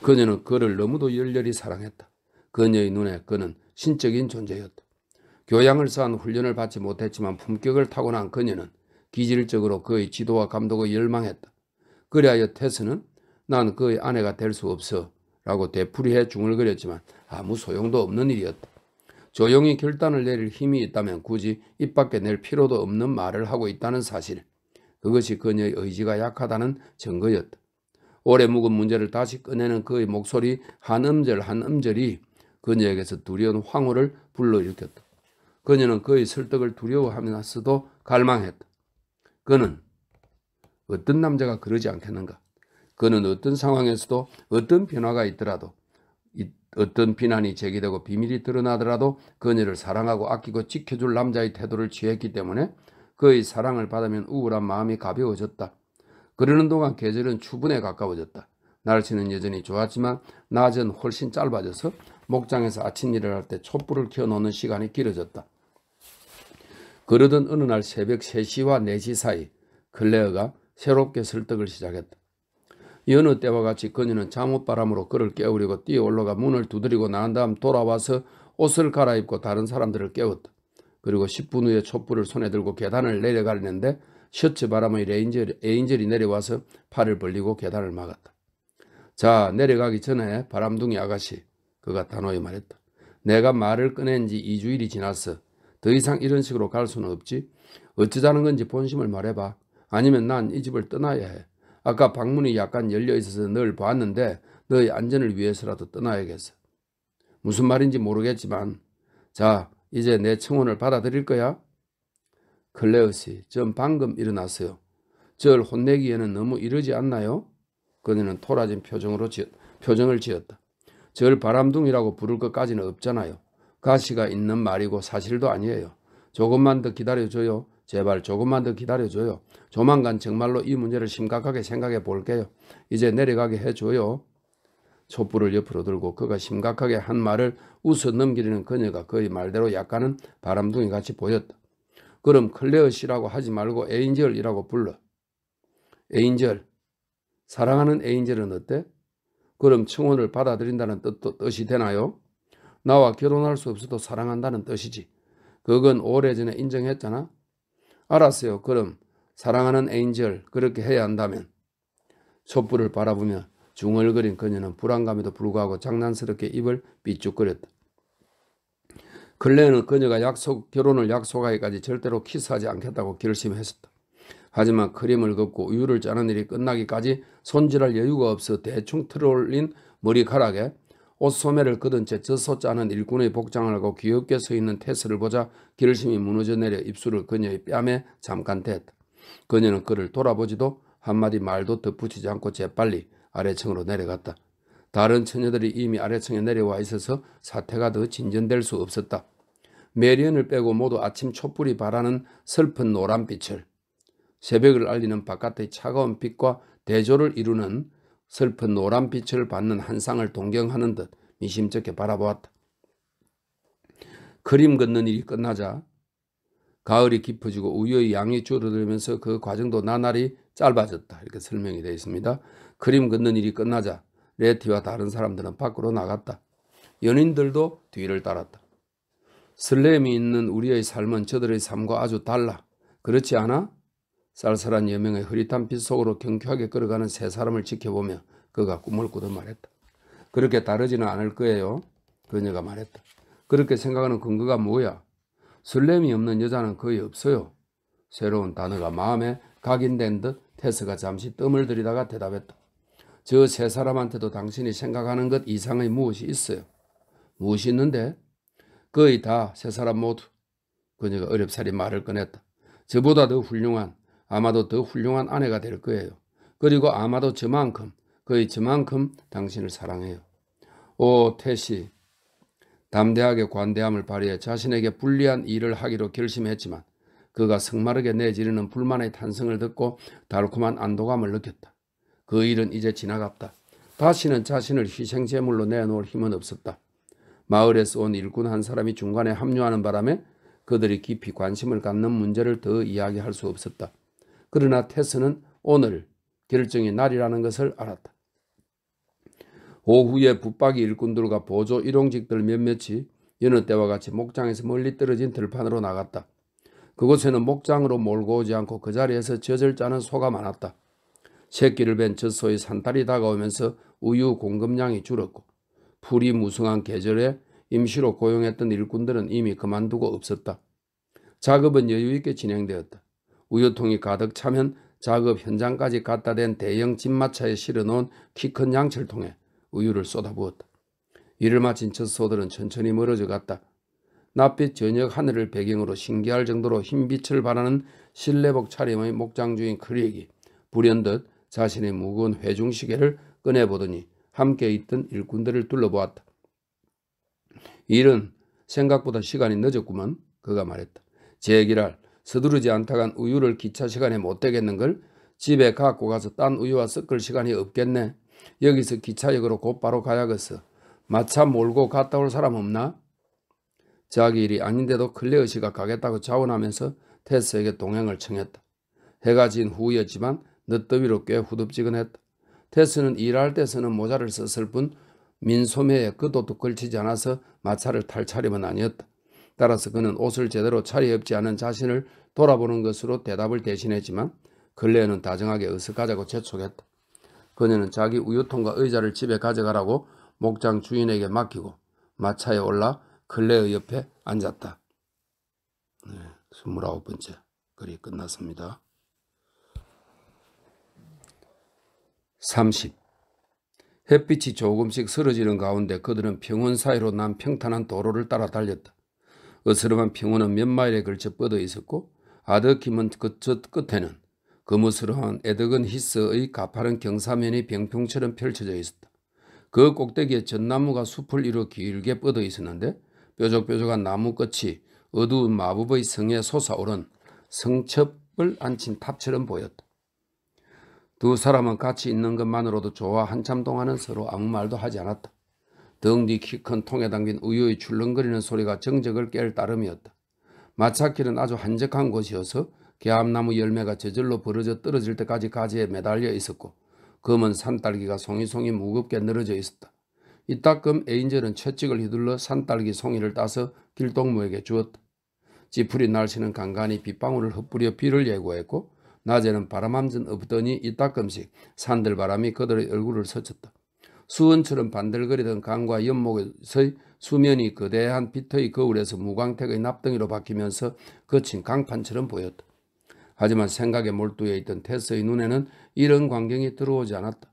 그녀는 그를 너무도 열렬히 사랑했다. 그녀의 눈에 그는 신적인 존재였다. 교양을 쌓은 훈련을 받지 못했지만 품격을 타고난 그녀는 기질적으로 그의 지도와 감독을 열망했다. 그리하여 테스는 난 그의 아내가 될 수 없어 라고 되풀이해 중얼거렸지만 아무 소용도 없는 일이었다. 조용히 결단을 내릴 힘이 있다면 굳이 입 밖에 낼 필요도 없는 말을 하고 있다는 사실. 그것이 그녀의 의지가 약하다는 증거였다. 오래 묵은 문제를 다시 꺼내는 그의 목소리 한 음절 한 음절이 그녀에게서 두려운 황후를 불러일으켰다. 그녀는 그의 설득을 두려워하면서도 갈망했다. 그는 어떤 남자가 그러지 않겠는가? 그는 어떤 상황에서도 어떤 변화가 있더라도 어떤 비난이 제기되고 비밀이 드러나더라도 그녀를 사랑하고 아끼고 지켜줄 남자의 태도를 취했기 때문에 그의 사랑을 받으면 우울한 마음이 가벼워졌다. 그러는 동안 계절은 추분에 가까워졌다. 날씨는 여전히 좋았지만 낮은 훨씬 짧아져서 목장에서 아침 일을 할 때 촛불을 켜놓는 시간이 길어졌다. 그러던 어느 날 새벽 3시와 4시 사이 클레어가 새롭게 설득을 시작했다. 여느 때와 같이 그녀는 잠옷바람으로 그를 깨우리고 뛰어 올라가 문을 두드리고 난 다음 돌아와서 옷을 갈아입고 다른 사람들을 깨웠다. 그리고 10분 후에 촛불을 손에 들고 계단을 내려가려는데 셔츠 바람의 레인젤, 레인젤이 내려와서 팔을 벌리고 계단을 막았다. 자 내려가기 전에 바람둥이 아가씨 그가 단호히 말했다. 내가 말을 꺼낸 지 2주일이 지났어. 더 이상 이런 식으로 갈 수는 없지. 어쩌자는 건지 본심을 말해봐. 아니면 난 이 집을 떠나야 해. 아까 방문이 약간 열려 있어서 널 봤는데 너의 안전을 위해서라도 떠나야겠어. 무슨 말인지 모르겠지만 자 이제 내 청혼을 받아들일 거야? 클레어씨 전 방금 일어났어요. 절 혼내기에는 너무 이르지 않나요? 그녀는 토라진 표정으로 지, 표정을 지었다. 절 바람둥이라고 부를 것까지는 없잖아요. 가시가 있는 말이고 사실도 아니에요. 조금만 더 기다려줘요. 제발 조금만 더 기다려줘요. 조만간 정말로 이 문제를 심각하게 생각해 볼게요. 이제 내려가게 해줘요. 촛불을 옆으로 들고 그가 심각하게 한 말을 웃어 넘기려는 그녀가 그의 말대로 약간은 바람둥이 같이 보였다. 그럼 클레어 씨라고 하지 말고 에인젤이라고 불러. 에인젤. 사랑하는 에인젤은 어때? 그럼 청혼을 받아들인다는 뜻도 뜻이 되나요? 나와 결혼할 수 없어도 사랑한다는 뜻이지. 그건 오래전에 인정했잖아. 알았어요. 그럼 사랑하는 에인절 그렇게 해야 한다면 촛불을 바라보며 중얼거린 그녀는 불안감에도 불구하고 장난스럽게 입을 삐죽거렸다. 클레어는 그녀가 약속, 결혼을 약속하기까지 절대로 키스하지 않겠다고 결심했었다. 하지만 크림을 걷고 우유를 짜는 일이 끝나기까지 손질할 여유가 없어 대충 틀어올린 머리카락에 옷 소매를 걷은 채 젖소자는 일꾼의 복장을 하고 귀엽게 서 있는 테스를 보자 결심이 무너져 내려 입술을 그녀의 뺨에 잠깐 댔다. 그녀는 그를 돌아보지도 한마디 말도 덧붙이지 않고 재빨리 아래층으로 내려갔다. 다른 처녀들이 이미 아래층에 내려와 있어서 사태가 더 진전될 수 없었다. 메리언을 빼고 모두 아침 촛불이 바라는 슬픈 노란빛을 새벽을 알리는 바깥의 차가운 빛과 대조를 이루는 슬픈 노란 빛을 받는 한상을 동경하는 듯 미심쩍게 바라보았다. 그림 걷는 일이 끝나자 가을이 깊어지고 우유의 양이 줄어들면서 그 과정도 나날이 짧아졌다. 이렇게 설명이 되어 있습니다. 그림 걷는 일이 끝나자 레티와 다른 사람들은 밖으로 나갔다. 연인들도 뒤를 따랐다. 슬램이 있는 우리의 삶은 저들의 삶과 아주 달라. 그렇지 않아? 쌀쌀한 여명의 흐릿한 빛 속으로 경쾌하게 걸어가는 세 사람을 지켜보며 그가 꿈을 꾸듯 말했다. 그렇게 다르지는 않을 거예요. 그녀가 말했다. 그렇게 생각하는 근거가 뭐야? 설렘이 없는 여자는 거의 없어요. 새로운 단어가 마음에 각인된 듯 테스가 잠시 뜸을 들이다가 대답했다. 저 세 사람한테도 당신이 생각하는 것 이상의 무엇이 있어요. 무엇이 있는데? 거의 다 세 사람 모두. 그녀가 어렵사리 말을 꺼냈다. 저보다 더 훌륭한 아마도 더 훌륭한 아내가 될 거예요. 그리고 아마도 저만큼, 거의 저만큼 당신을 사랑해요. 오, 태시. 담대하게 관대함을 발휘해 자신에게 불리한 일을 하기로 결심했지만 그가 성마르게 내지르는 불만의 탄성을 듣고 달콤한 안도감을 느꼈다. 그 일은 이제 지나갔다. 다시는 자신을 희생제물로 내놓을 힘은 없었다. 마을에서 온 일꾼 한 사람이 중간에 합류하는 바람에 그들이 깊이 관심을 갖는 문제를 더 이야기할 수 없었다. 그러나 테스는 오늘 결정의 날이라는 것을 알았다. 오후에 붙박이 일꾼들과 보조 일용직들 몇몇이 여느 때와 같이 목장에서 멀리 떨어진 들판으로 나갔다. 그곳에는 목장으로 몰고 오지 않고 그 자리에서 젖을 짜는 소가 많았다. 새끼를 벤젖 소의 산딸이 다가오면서 우유 공급량이 줄었고 풀이 무성한 계절에 임시로 고용했던 일꾼들은 이미 그만두고 없었다. 작업은 여유있게 진행되었다. 우유통이 가득 차면 작업 현장까지 갖다 댄 대형 집마차에 실어놓은 키 큰 양철통에 우유를 쏟아부었다. 이를 마친 첫 소들은 천천히 멀어져 갔다. 낮빛 저녁 하늘을 배경으로 신기할 정도로 흰빛을 바라는 실내복 차림의 목장주인 크리에이 불현듯 자신의 무거운 회중시계를 꺼내보더니 함께 있던 일꾼들을 둘러보았다. 일은 생각보다 시간이 늦었구먼 그가 말했다. 제기랄 서두르지 않다간 우유를 기차 시간에 못 되겠는걸? 집에 갖고 가서 딴 우유와 섞을 시간이 없겠네. 여기서 기차역으로 곧바로 가야겠어. 마차 몰고 갔다 올 사람 없나? 자기 일이 아닌데도 클레어 씨가 가겠다고 자원하면서 테스에게 동행을 청했다. 해가 진 후였지만 늦더위로 꽤 후덥지근했다. 테스는 일할 때 쓰는 모자를 썼을 뿐 민소매에 끝도 도 걸치지 않아서 마차를 탈 차림은 아니었다. 따라서 그는 옷을 제대로 차려입지 않은 자신을 돌아보는 것으로 대답을 대신했지만 근래에는 다정하게 어색하자고 재촉했다. 그녀는 자기 우유통과 의자를 집에 가져가라고 목장 주인에게 맡기고 마차에 올라 근래의 옆에 앉았다. 네, 29번째 글이 끝났습니다. 30. 햇빛이 조금씩 쓰러지는 가운데 그들은 평온 사이로 난 평탄한 도로를 따라 달렸다. 어스름한 그 평원은 몇 마일에 걸쳐 뻗어 있었고 아드킴은 그저 끝에는 거무스러한 그 에드건 히스의 가파른 경사면이 병풍처럼 펼쳐져 있었다. 그 꼭대기에 전나무가 숲을 이루 길게 뻗어 있었는데 뾰족뾰족한 나무 끝이 어두운 마법의 성에 솟아오른 성첩을 앉힌 탑처럼 보였다. 두 사람은 같이 있는 것만으로도 좋아 한참 동안은 서로 아무 말도 하지 않았다. 덩디 키 큰 통에 담긴 우유의 출렁거리는 소리가 정적을 깰 따름이었다. 마차길은 아주 한적한 곳이어서 개암나무 열매가 저절로 벌어져 떨어질 때까지 가지에 매달려 있었고 검은 산딸기가 송이송이 무겁게 늘어져 있었다. 이따금 에인절은 채찍을 휘둘러 산딸기 송이를 따서 길동무에게 주었다. 지푸리 날씨는 간간히 빗방울을 흩뿌려 비를 예고했고 낮에는 바람 한 점 없더니 이따금씩 산들바람이 그들의 얼굴을 스쳤다. 수은처럼 반들거리던 강과 연목의 수면이 거대한 빛의 거울에서 무광택의 납덩이로 바뀌면서 거친 강판처럼 보였다. 하지만 생각에 몰두해 있던 테스의 눈에는 이런 광경이 들어오지 않았다.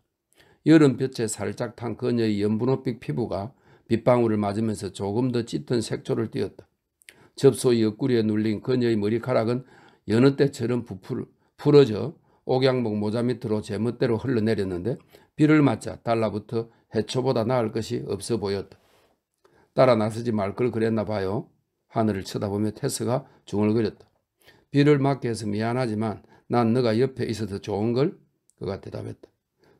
여름볕에 살짝 탄 그녀의 연분홍빛 피부가 빗방울을 맞으면서 조금 더 짙은 색조를 띄었다. 접소의 옆구리에 눌린 그녀의 머리카락은 여느 때처럼 부 풀어져 옥양목 모자 밑으로 제멋대로 흘러내렸는데 비를 맞자 달라붙어 해초보다 나을 것이 없어 보였다. 따라 나서지 말 걸 그랬나 봐요. 하늘을 쳐다보며 테스가 중얼거렸다. 비를 맞게 해서 미안하지만 난 너가 옆에 있어서 좋은 걸? 그가 대답했다.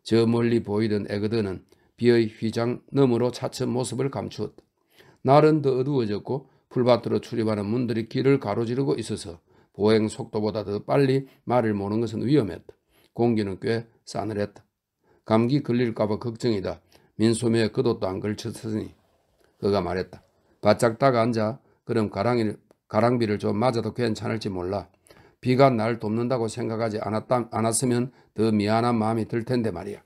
저 멀리 보이던 에그드는 비의 휘장 너머로 차츰 모습을 감추었다. 날은 더 어두워졌고 풀밭으로 출입하는 문들이 길을 가로지르고 있어서 보행 속도보다 더 빨리 말을 모는 것은 위험했다. 공기는 꽤 싸늘했다. 감기 걸릴까봐 걱정이다. 민소매에 그것도 안 걸쳤으니 그가 말했다. 바짝 따가 앉아 그럼 가랑이, 가랑비를 좀 맞아도 괜찮을지 몰라. 비가 날 돕는다고 생각하지 않았다, 않았으면 더 미안한 마음이 들 텐데 말이야.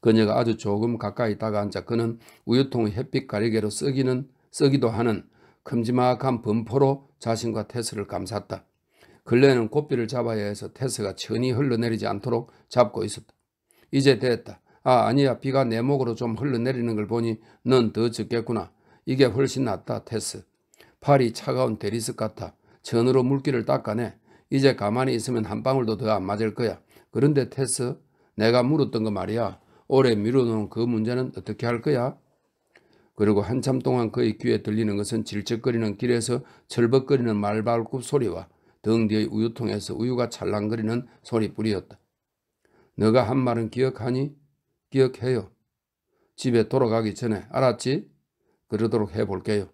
그녀가 아주 조금 가까이 다가앉아 그는 우유통의 햇빛 가리개로 쓰기는 쓰기도 하는 큼지막한 범퍼로 자신과 테스를 감쌌다. 근래는 에 고삐를 잡아야 해서 테스가 천이 흘러내리지 않도록 잡고 있었다. 이제 됐다. 아 아니야 비가 내 목으로 좀 흘러내리는 걸 보니 넌 더 적겠구나. 이게 훨씬 낫다 테스. 팔이 차가운 대리석 같아. 전으로 물기를 닦아내. 이제 가만히 있으면 한 방울도 더 안 맞을 거야. 그런데 테스 내가 물었던 거 말이야. 오래 미뤄놓은 그 문제는 어떻게 할 거야? 그리고 한참 동안 그의 귀에 들리는 것은 질척거리는 길에서 철벅거리는 말발굽 소리와 등 뒤의 우유통에서 우유가 찰랑거리는 소리뿐이었다. 너가 한 말은 기억하니? 기억해요. 집에 돌아가기 전에 알았지? 그러도록 해볼게요.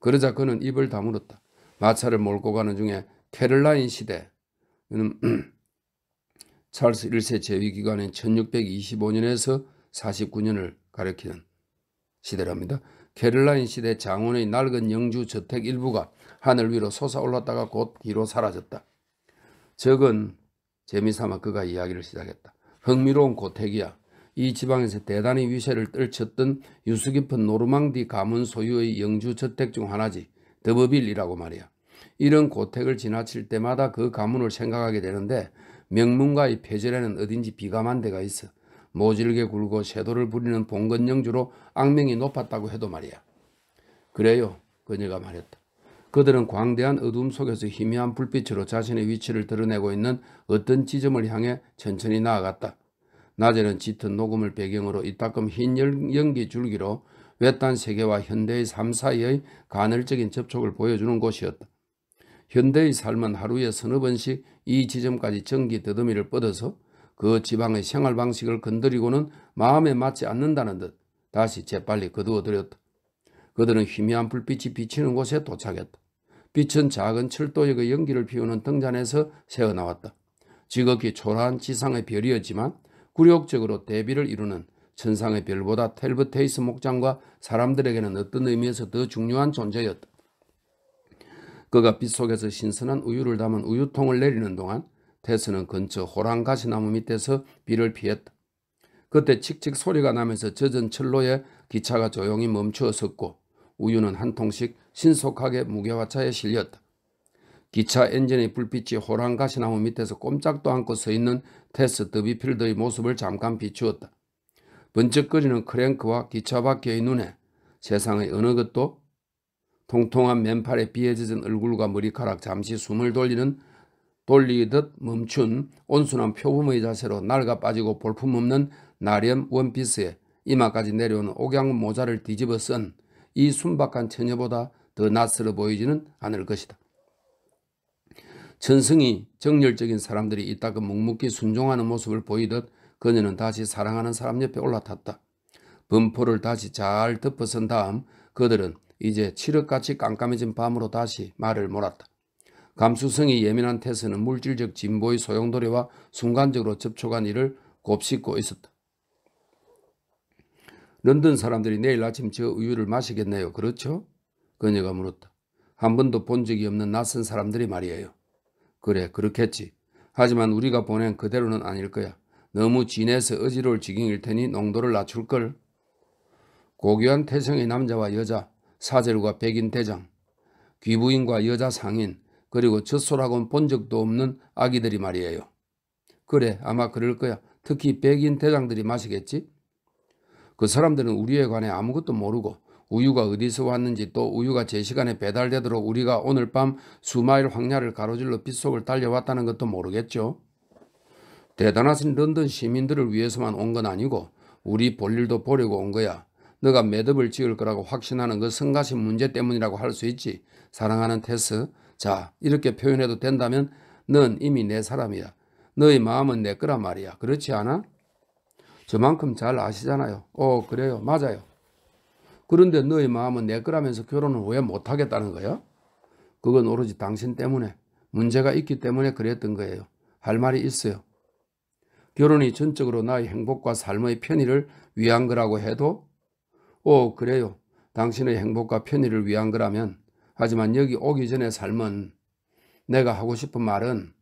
그러자 그는 입을 다물었다. 마차를 몰고 가는 중에 캐롤라인 시대 는 찰스 1세 재위 기간인 1625년에서 49년을 가리키는 시대랍니다. 캐롤라인 시대 장원의 낡은 영주 저택 일부가 하늘 위로 솟아올랐다가 곧 뒤로 사라졌다. 적은 재미삼아 그가 이야기를 시작했다. 흥미로운 고택이야. 이 지방에서 대단히 위세를 떨쳤던 유수 깊은 노르망디 가문 소유의 영주 저택 중 하나지 더버빌이라고 말이야. 이런 고택을 지나칠 때마다 그 가문을 생각하게 되는데 명문가의 폐절에는 어딘지 비감한 데가 있어. 모질게 굴고 쇠도를 부리는 봉건영주로 악명이 높았다고 해도 말이야. 그래요. 그녀가 말했다. 그들은 광대한 어둠 속에서 희미한 불빛으로 자신의 위치를 드러내고 있는 어떤 지점을 향해 천천히 나아갔다. 낮에는 짙은 녹음을 배경으로 이따금 흰 연기 줄기로 외딴 세계와 현대의 삶 사이의 간헐적인 접촉을 보여주는 곳이었다. 현대의 삶은 하루에 서너 번씩 이 지점까지 전기 더듬이를 뻗어서 그 지방의 생활 방식을 건드리고는 마음에 맞지 않는다는 듯 다시 재빨리 거두어들였다. 그들은 희미한 불빛이 비치는 곳에 도착했다. 빛은 작은 철도역의 그 연기를 피우는 등잔에서 새어나왔다. 지극히 초라한 지상의 별이었지만 굴욕적으로 대비를 이루는 천상의 별보다 텔브테이스 목장과 사람들에게는 어떤 의미에서 더 중요한 존재였다. 그가 빛 속에서 신선한 우유를 담은 우유통을 내리는 동안 테스는 근처 호랑 가시나무 밑에서 비를 피했다. 그때 칙칙 소리가 나면서 젖은 철로에 기차가 조용히 멈추어 섰고 우유는 한 통씩 신속하게 무게와차에 실렸다. 기차 엔진의 불빛이 호랑 가시나무 밑에서 꼼짝도 않고 서 있는 테스 더비필드의 모습을 잠깐 비추었다. 번쩍거리는 크랭크와 기차 바퀴의 눈에 세상의 어느 것도 통통한 맨팔에 비해지은 얼굴과 머리카락 잠시 숨을 돌리는 돌리듯 멈춘 온순한 표범의 자세로 날가 빠지고 볼품없는 나렴 원피스에 이마까지 내려오는 옥양 모자를 뒤집어 쓴 이 순박한 처녀보다 더 낯설어 보이지는 않을 것이다. 천성이 정열적인 사람들이 이따금 묵묵히 순종하는 모습을 보이듯 그녀는 다시 사랑하는 사람 옆에 올라탔다. 범포를 다시 잘 덮어선 다음 그들은 이제 칠흑같이 깜깜해진 밤으로 다시 말을 몰았다. 감수성이 예민한 태서는 물질적 진보의 소용돌이와 순간적으로 접촉한 이를 곱씹고 있었다. 런던 사람들이 내일 아침 저 우유를 마시겠네요. 그렇죠? 그녀가 물었다. 한 번도 본 적이 없는 낯선 사람들이 말이에요. 그래 그렇겠지. 하지만 우리가 보낸 그대로는 아닐 거야. 너무 진해서 어지러울 지경일 테니 농도를 낮출걸. 고귀한 태성의 남자와 여자, 사제류가 백인 대장, 귀부인과 여자 상인, 그리고 젖소라곤 본 적도 없는 아기들이 말이에요. 그래 아마 그럴 거야. 특히 백인 대장들이 마시겠지? 그 사람들은 우리에 관해 아무것도 모르고 우유가 어디서 왔는지 또 우유가 제 시간에 배달되도록 우리가 오늘 밤 수마일 황야를 가로질러 빗속을 달려왔다는 것도 모르겠죠. 대단하신 런던 시민들을 위해서만 온 건 아니고 우리 볼일도 보려고 온 거야. 너가 매듭을 지을 거라고 확신하는 그 성가신 문제 때문이라고 할 수 있지. 사랑하는 테스. 자 이렇게 표현해도 된다면 넌 이미 내 사람이야. 너의 마음은 내 거란 말이야. 그렇지 않아? 저만큼 잘 아시잖아요. 어 그래요. 맞아요. 그런데 너의 마음은 내 거라면서 결혼을 왜 못하겠다는 거야? 그건 오로지 당신 때문에 문제가 있기 때문에 그랬던 거예요. 할 말이 있어요. 결혼이 전적으로 나의 행복과 삶의 편의를 위한 거라고 해도 오 그래요. 당신의 행복과 편의를 위한 거라면 하지만 여기 오기 전에 삶은 내가 하고 싶은 말은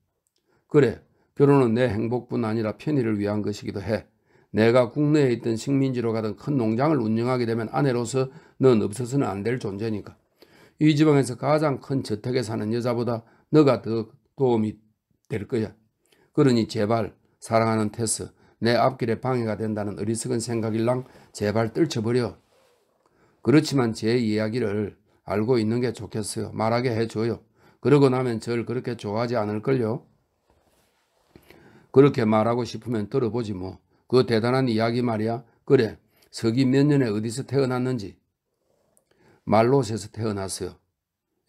그래 결혼은 내 행복뿐 아니라 편의를 위한 것이기도 해. 내가 국내에 있던 식민지로 가던 큰 농장을 운영하게 되면 아내로서넌 없어서는 안 될 존재니까. 이 지방에서 가장 큰 저택에 사는 여자보다 너가 더 도움이 될 거야. 그러니 제발 사랑하는 테스 내 앞길에 방해가 된다는 어리석은 생각일랑 제발 떨쳐버려. 그렇지만 제 이야기를 알고 있는 게 좋겠어요. 말하게 해줘요. 그러고 나면 절 그렇게 좋아하지 않을걸요. 그렇게 말하고 싶으면 들어보지 뭐. 그 대단한 이야기 말이야. 그래. 서기 몇 년에 어디서 태어났는지. 말롯에서 태어났어요.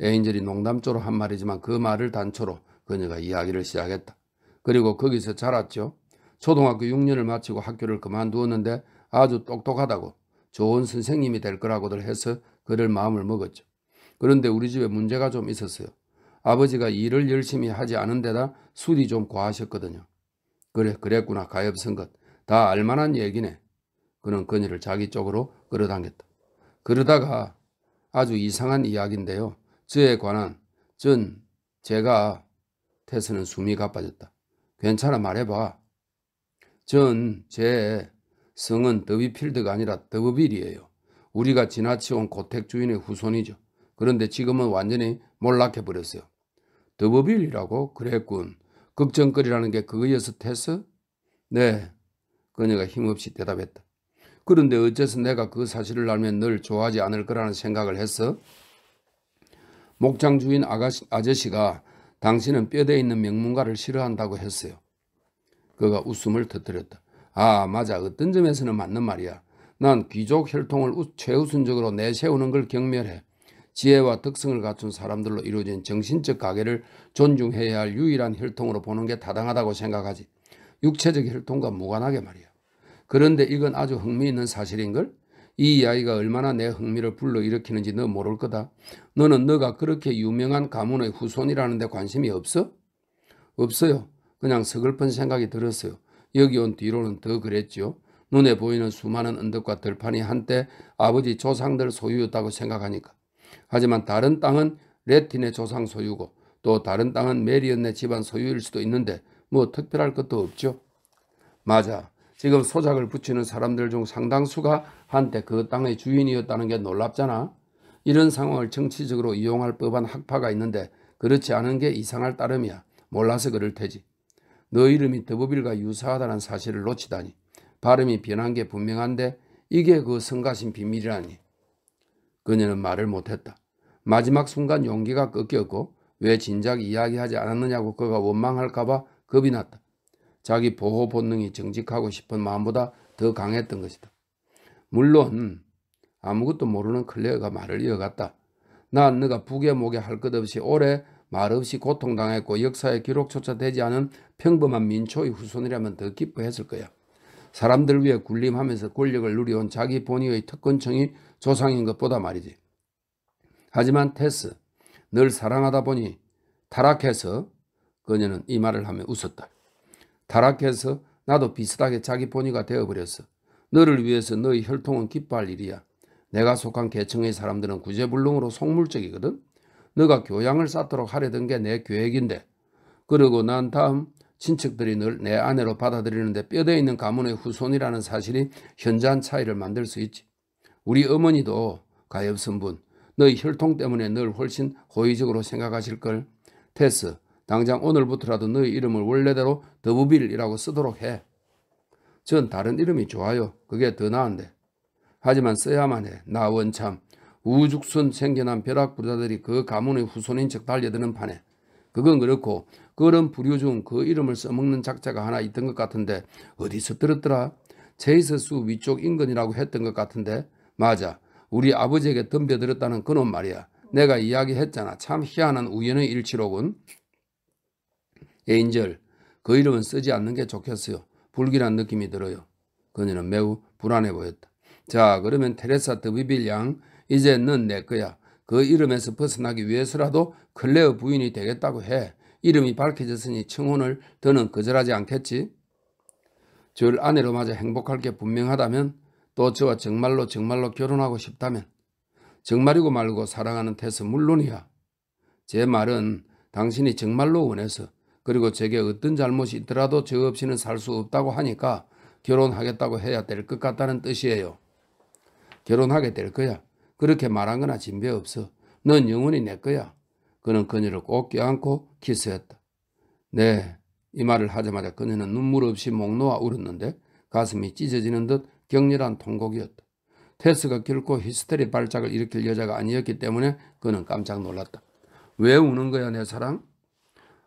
에인젤이 농담조로 한 말이지만 그 말을 단초로 그녀가 이야기를 시작했다. 그리고 거기서 자랐죠. 초등학교 6년을 마치고 학교를 그만두었는데 아주 똑똑하다고 좋은 선생님이 될 거라고들 해서 그를 마음을 먹었죠. 그런데 우리 집에 문제가 좀 있었어요. 아버지가 일을 열심히 하지 않은 데다 술이 좀 과하셨거든요. 그래 그랬구나 가엾은 것. 다 알만한 얘기네. 그는 그녀를 자기 쪽으로 끌어당겼다. 그러다가 아주 이상한 이야기인데요. 저에 관한 전 제가 테스는 숨이 가빠졌다. 괜찮아 말해봐. 전 제 성은 더비필드가 아니라 더브빌이에요. 우리가 지나치온 고택 주인의 후손이죠. 그런데 지금은 완전히 몰락해버렸어요. 더버빌이라고? 그랬군. 걱정거리라는 게 그거였어, 테스? 네, 그녀가 힘없이 대답했다. 그런데 어째서 내가 그 사실을 알면 널 좋아하지 않을 거라는 생각을 했어? 목장 주인 아가씨, 아저씨가 당신은 뼈대 있는 명문가를 싫어한다고 했어요. 그가 웃음을 터뜨렸다. 아 맞아 어떤 점에서는 맞는 말이야. 난 귀족 혈통을 최우선적으로 내세우는 걸 경멸해. 지혜와 특성을 갖춘 사람들로 이루어진 정신적 가계를 존중해야 할 유일한 혈통으로 보는 게 타당하다고 생각하지. 육체적 혈통과 무관하게 말이야. 그런데 이건 아주 흥미있는 사실인걸? 이 이야기가 얼마나 내 흥미를 불러일으키는지 너 모를 거다. 너는 너가 그렇게 유명한 가문의 후손이라는데 관심이 없어? 없어요. 그냥 서글픈 생각이 들었어요. 여기 온 뒤로는 더그랬죠 눈에 보이는 수많은 언덕과 들판이 한때 아버지 조상들 소유였다고 생각하니까. 하지만 다른 땅은 레틴의 조상 소유고 또 다른 땅은 메리언네 집안 소유일 수도 있는데 뭐 특별할 것도 없죠. 맞아. 지금 소작을 붙이는 사람들 중 상당수가 한때 그 땅의 주인이었다는 게 놀랍잖아. 이런 상황을 정치적으로 이용할 법한 학파가 있는데 그렇지 않은 게 이상할 따름이야. 몰라서 그럴 테지. 너 이름이 더보빌과 유사하다는 사실을 놓치다니. 발음이 변한 게 분명한데 이게 그 성가신 비밀이라니. 그녀는 말을 못했다. 마지막 순간 용기가 꺾였고 왜 진작 이야기하지 않았느냐고 그가 원망할까봐 겁이 났다. 자기 보호 본능이 정직하고 싶은 마음보다 더 강했던 것이다. 물론 아무것도 모르는 클레어가 말을 이어갔다. 난 네가 북의 목에 할 것 없이 오래 말없이 고통당했고 역사에 기록조차 되지 않은 평범한 민초의 후손이라면 더 기뻐했을 거야. 사람들 위해 군림하면서 권력을 누려온 자기 본의의 특권층이 조상인 것보다 말이지. 하지만 테스, 늘 사랑하다 보니 타락해서 그녀는 이 말을 하며 웃었다. 타락해서 나도 비슷하게 자기 본의가 되어버렸어. 너를 위해서 너의 혈통은 기뻐할 일이야. 내가 속한 계층의 사람들은 구제불능으로 속물적이거든. 너가 교양을 쌓도록 하려던 게 내 계획인데 그러고난 다음 친척들이 널 내 아내로 받아들이는데 뼈대 있는 가문의 후손이라는 사실이 현저한 차이를 만들 수 있지. 우리 어머니도 가엾은 분, 너의 혈통 때문에 널 훨씬 호의적으로 생각하실걸. 테스, 당장 오늘부터라도 너의 이름을 원래대로 더부빌이라고 쓰도록 해. 전 다른 이름이 좋아요. 그게 더 나은데. 하지만 써야만 해. 나 원참. 우죽순 생겨난 벼락 부자들이 그 가문의 후손인 척 달려드는 판에. 그건 그렇고 그런 부류 중 그 이름을 써먹는 작자가 하나 있던 것 같은데 어디서 들었더라? 제이서수 위쪽 인근이라고 했던 것 같은데 맞아. 우리 아버지에게 덤벼들었다는 그놈 말이야. 내가 이야기했잖아. 참 희한한 우연의 일치로군. 애인절 그 이름은 쓰지 않는 게 좋겠어요. 불길한 느낌이 들어요. 그녀는 매우 불안해 보였다. 자 그러면 테레사 드비빌 양 이제는 내 거야. 그 이름에서 벗어나기 위해서라도 클레어 부인이 되겠다고 해. 이름이 밝혀졌으니 청혼을 더는 거절하지 않겠지. 절 아내로 맞아 행복할 게 분명하다면 또 저와 정말로 정말로 결혼하고 싶다면 정말이고 말고 사랑하는 태서 물론이야. 제 말은 당신이 정말로 원해서 그리고 제게 어떤 잘못이 있더라도 저 없이는 살 수 없다고 하니까 결혼하겠다고 해야 될 것 같다는 뜻이에요. 결혼하게 될 거야. 그렇게 말한 거나 진배 없어. 넌 영원히 내 거야. 그는 그녀를 꼭 껴안고 키스했다. 네. 이 말을 하자마자 그녀는 눈물 없이 목 놓아 울었는데 가슴이 찢어지는 듯 격렬한 통곡이었다. 테스가 결코 히스테리 발작을 일으킬 여자가 아니었기 때문에 그는 깜짝 놀랐다. 왜 우는 거야 내 사랑?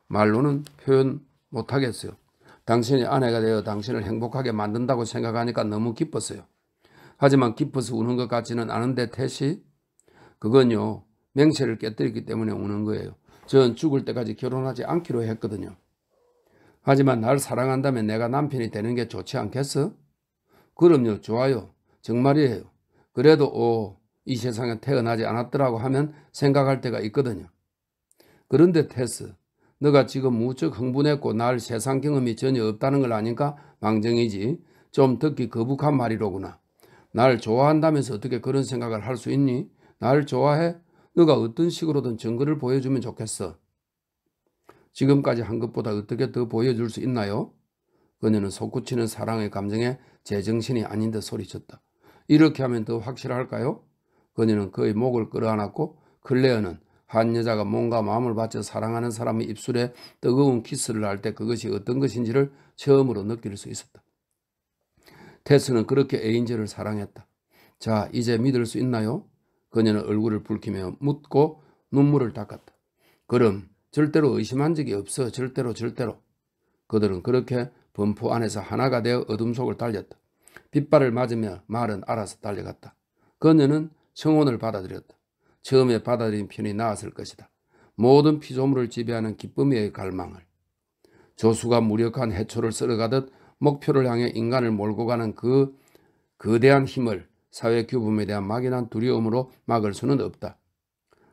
말로는 표현 못하겠어요. 당신이 아내가 되어 당신을 행복하게 만든다고 생각하니까 너무 기뻤어요. 하지만 기뻐서 우는 것 같지는 않은데 태시 그건요 맹세를 깨뜨렸기 때문에 우는 거예요. 전 죽을 때까지 결혼하지 않기로 했거든요. 하지만 날 사랑한다면 내가 남편이 되는 게 좋지 않겠어? 그럼요 좋아요 정말이에요. 그래도 오이 세상에 태어나지 않았더라고 하면 생각할 때가 있거든요. 그런데 테스 너가 지금 무척 흥분했고 날 세상 경험이 전혀 없다는 걸 아니까 망정이지. 좀 듣기 거북한 말이로구나. 날 좋아한다면서 어떻게 그런 생각을 할 수 있니? 날 좋아해? 너가 어떤 식으로든 증거를 보여주면 좋겠어. 지금까지 한 것보다 어떻게 더 보여줄 수 있나요? 그녀는 솟구치는 사랑의 감정에 제정신이 아닌 듯 소리쳤다. 이렇게 하면 더 확실할까요? 그녀는 그의 목을 끌어안았고 클레어는 한 여자가 몸과 마음을 바쳐 사랑하는 사람의 입술에 뜨거운 키스를 할 때 그것이 어떤 것인지를 처음으로 느낄 수 있었다. 테스는 그렇게 에인젤을 사랑했다. 자 이제 믿을 수 있나요? 그녀는 얼굴을 붉히며 묻고 눈물을 닦았다. 그럼 절대로 의심한 적이 없어 절대로 절대로. 그들은 그렇게 범포 안에서 하나가 되어 어둠 속을 달렸다. 빗발을 맞으며 말은 알아서 달려갔다. 그녀는 청혼을 받아들였다. 처음에 받아들인 편이 나았을 것이다. 모든 피조물을 지배하는 기쁨의 갈망을 조수가 무력한 해초를 쓸어가듯 목표를 향해 인간을 몰고 가는 그 거대한 힘을 사회 규범에 대한 막연한 두려움으로 막을 수는 없다.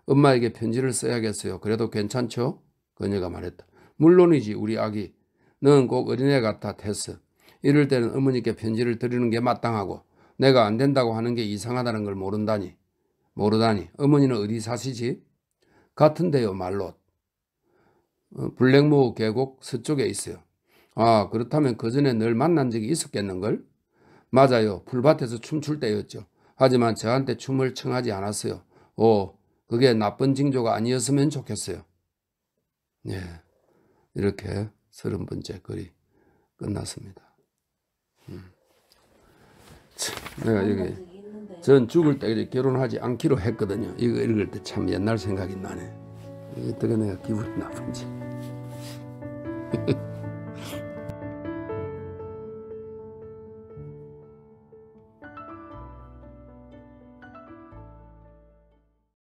엄마에게 편지를 써야겠어요. 그래도 괜찮죠? 그녀가 말했다. 물론이지 우리 아기. 넌 꼭 어린애 같아 테스. 이럴 때는 어머니께 편지를 드리는 게 마땅하고 내가 안 된다고 하는 게 이상하다는 걸 모른다니. 모르다니 어머니는 어디 사시지? 같은데요 말롯. 어, 블랙모 계곡 서쪽에 있어요. 아 그렇다면 그전에 늘 만난 적이 있었겠는걸? 맞아요. 풀밭에서 춤출 때였죠. 하지만 저한테 춤을 청하지 않았어요. 오 그게 나쁜 징조가 아니었으면 좋겠어요. 네 이렇게 서른 번째 글이 끝났습니다. 음. 참, 내가 여기 네. 전 죽을 때까지 결혼하지 않기로 했거든요. 이거 읽을 때 참 옛날 생각이 나네. 어떻게 내가 기분이 나쁜지.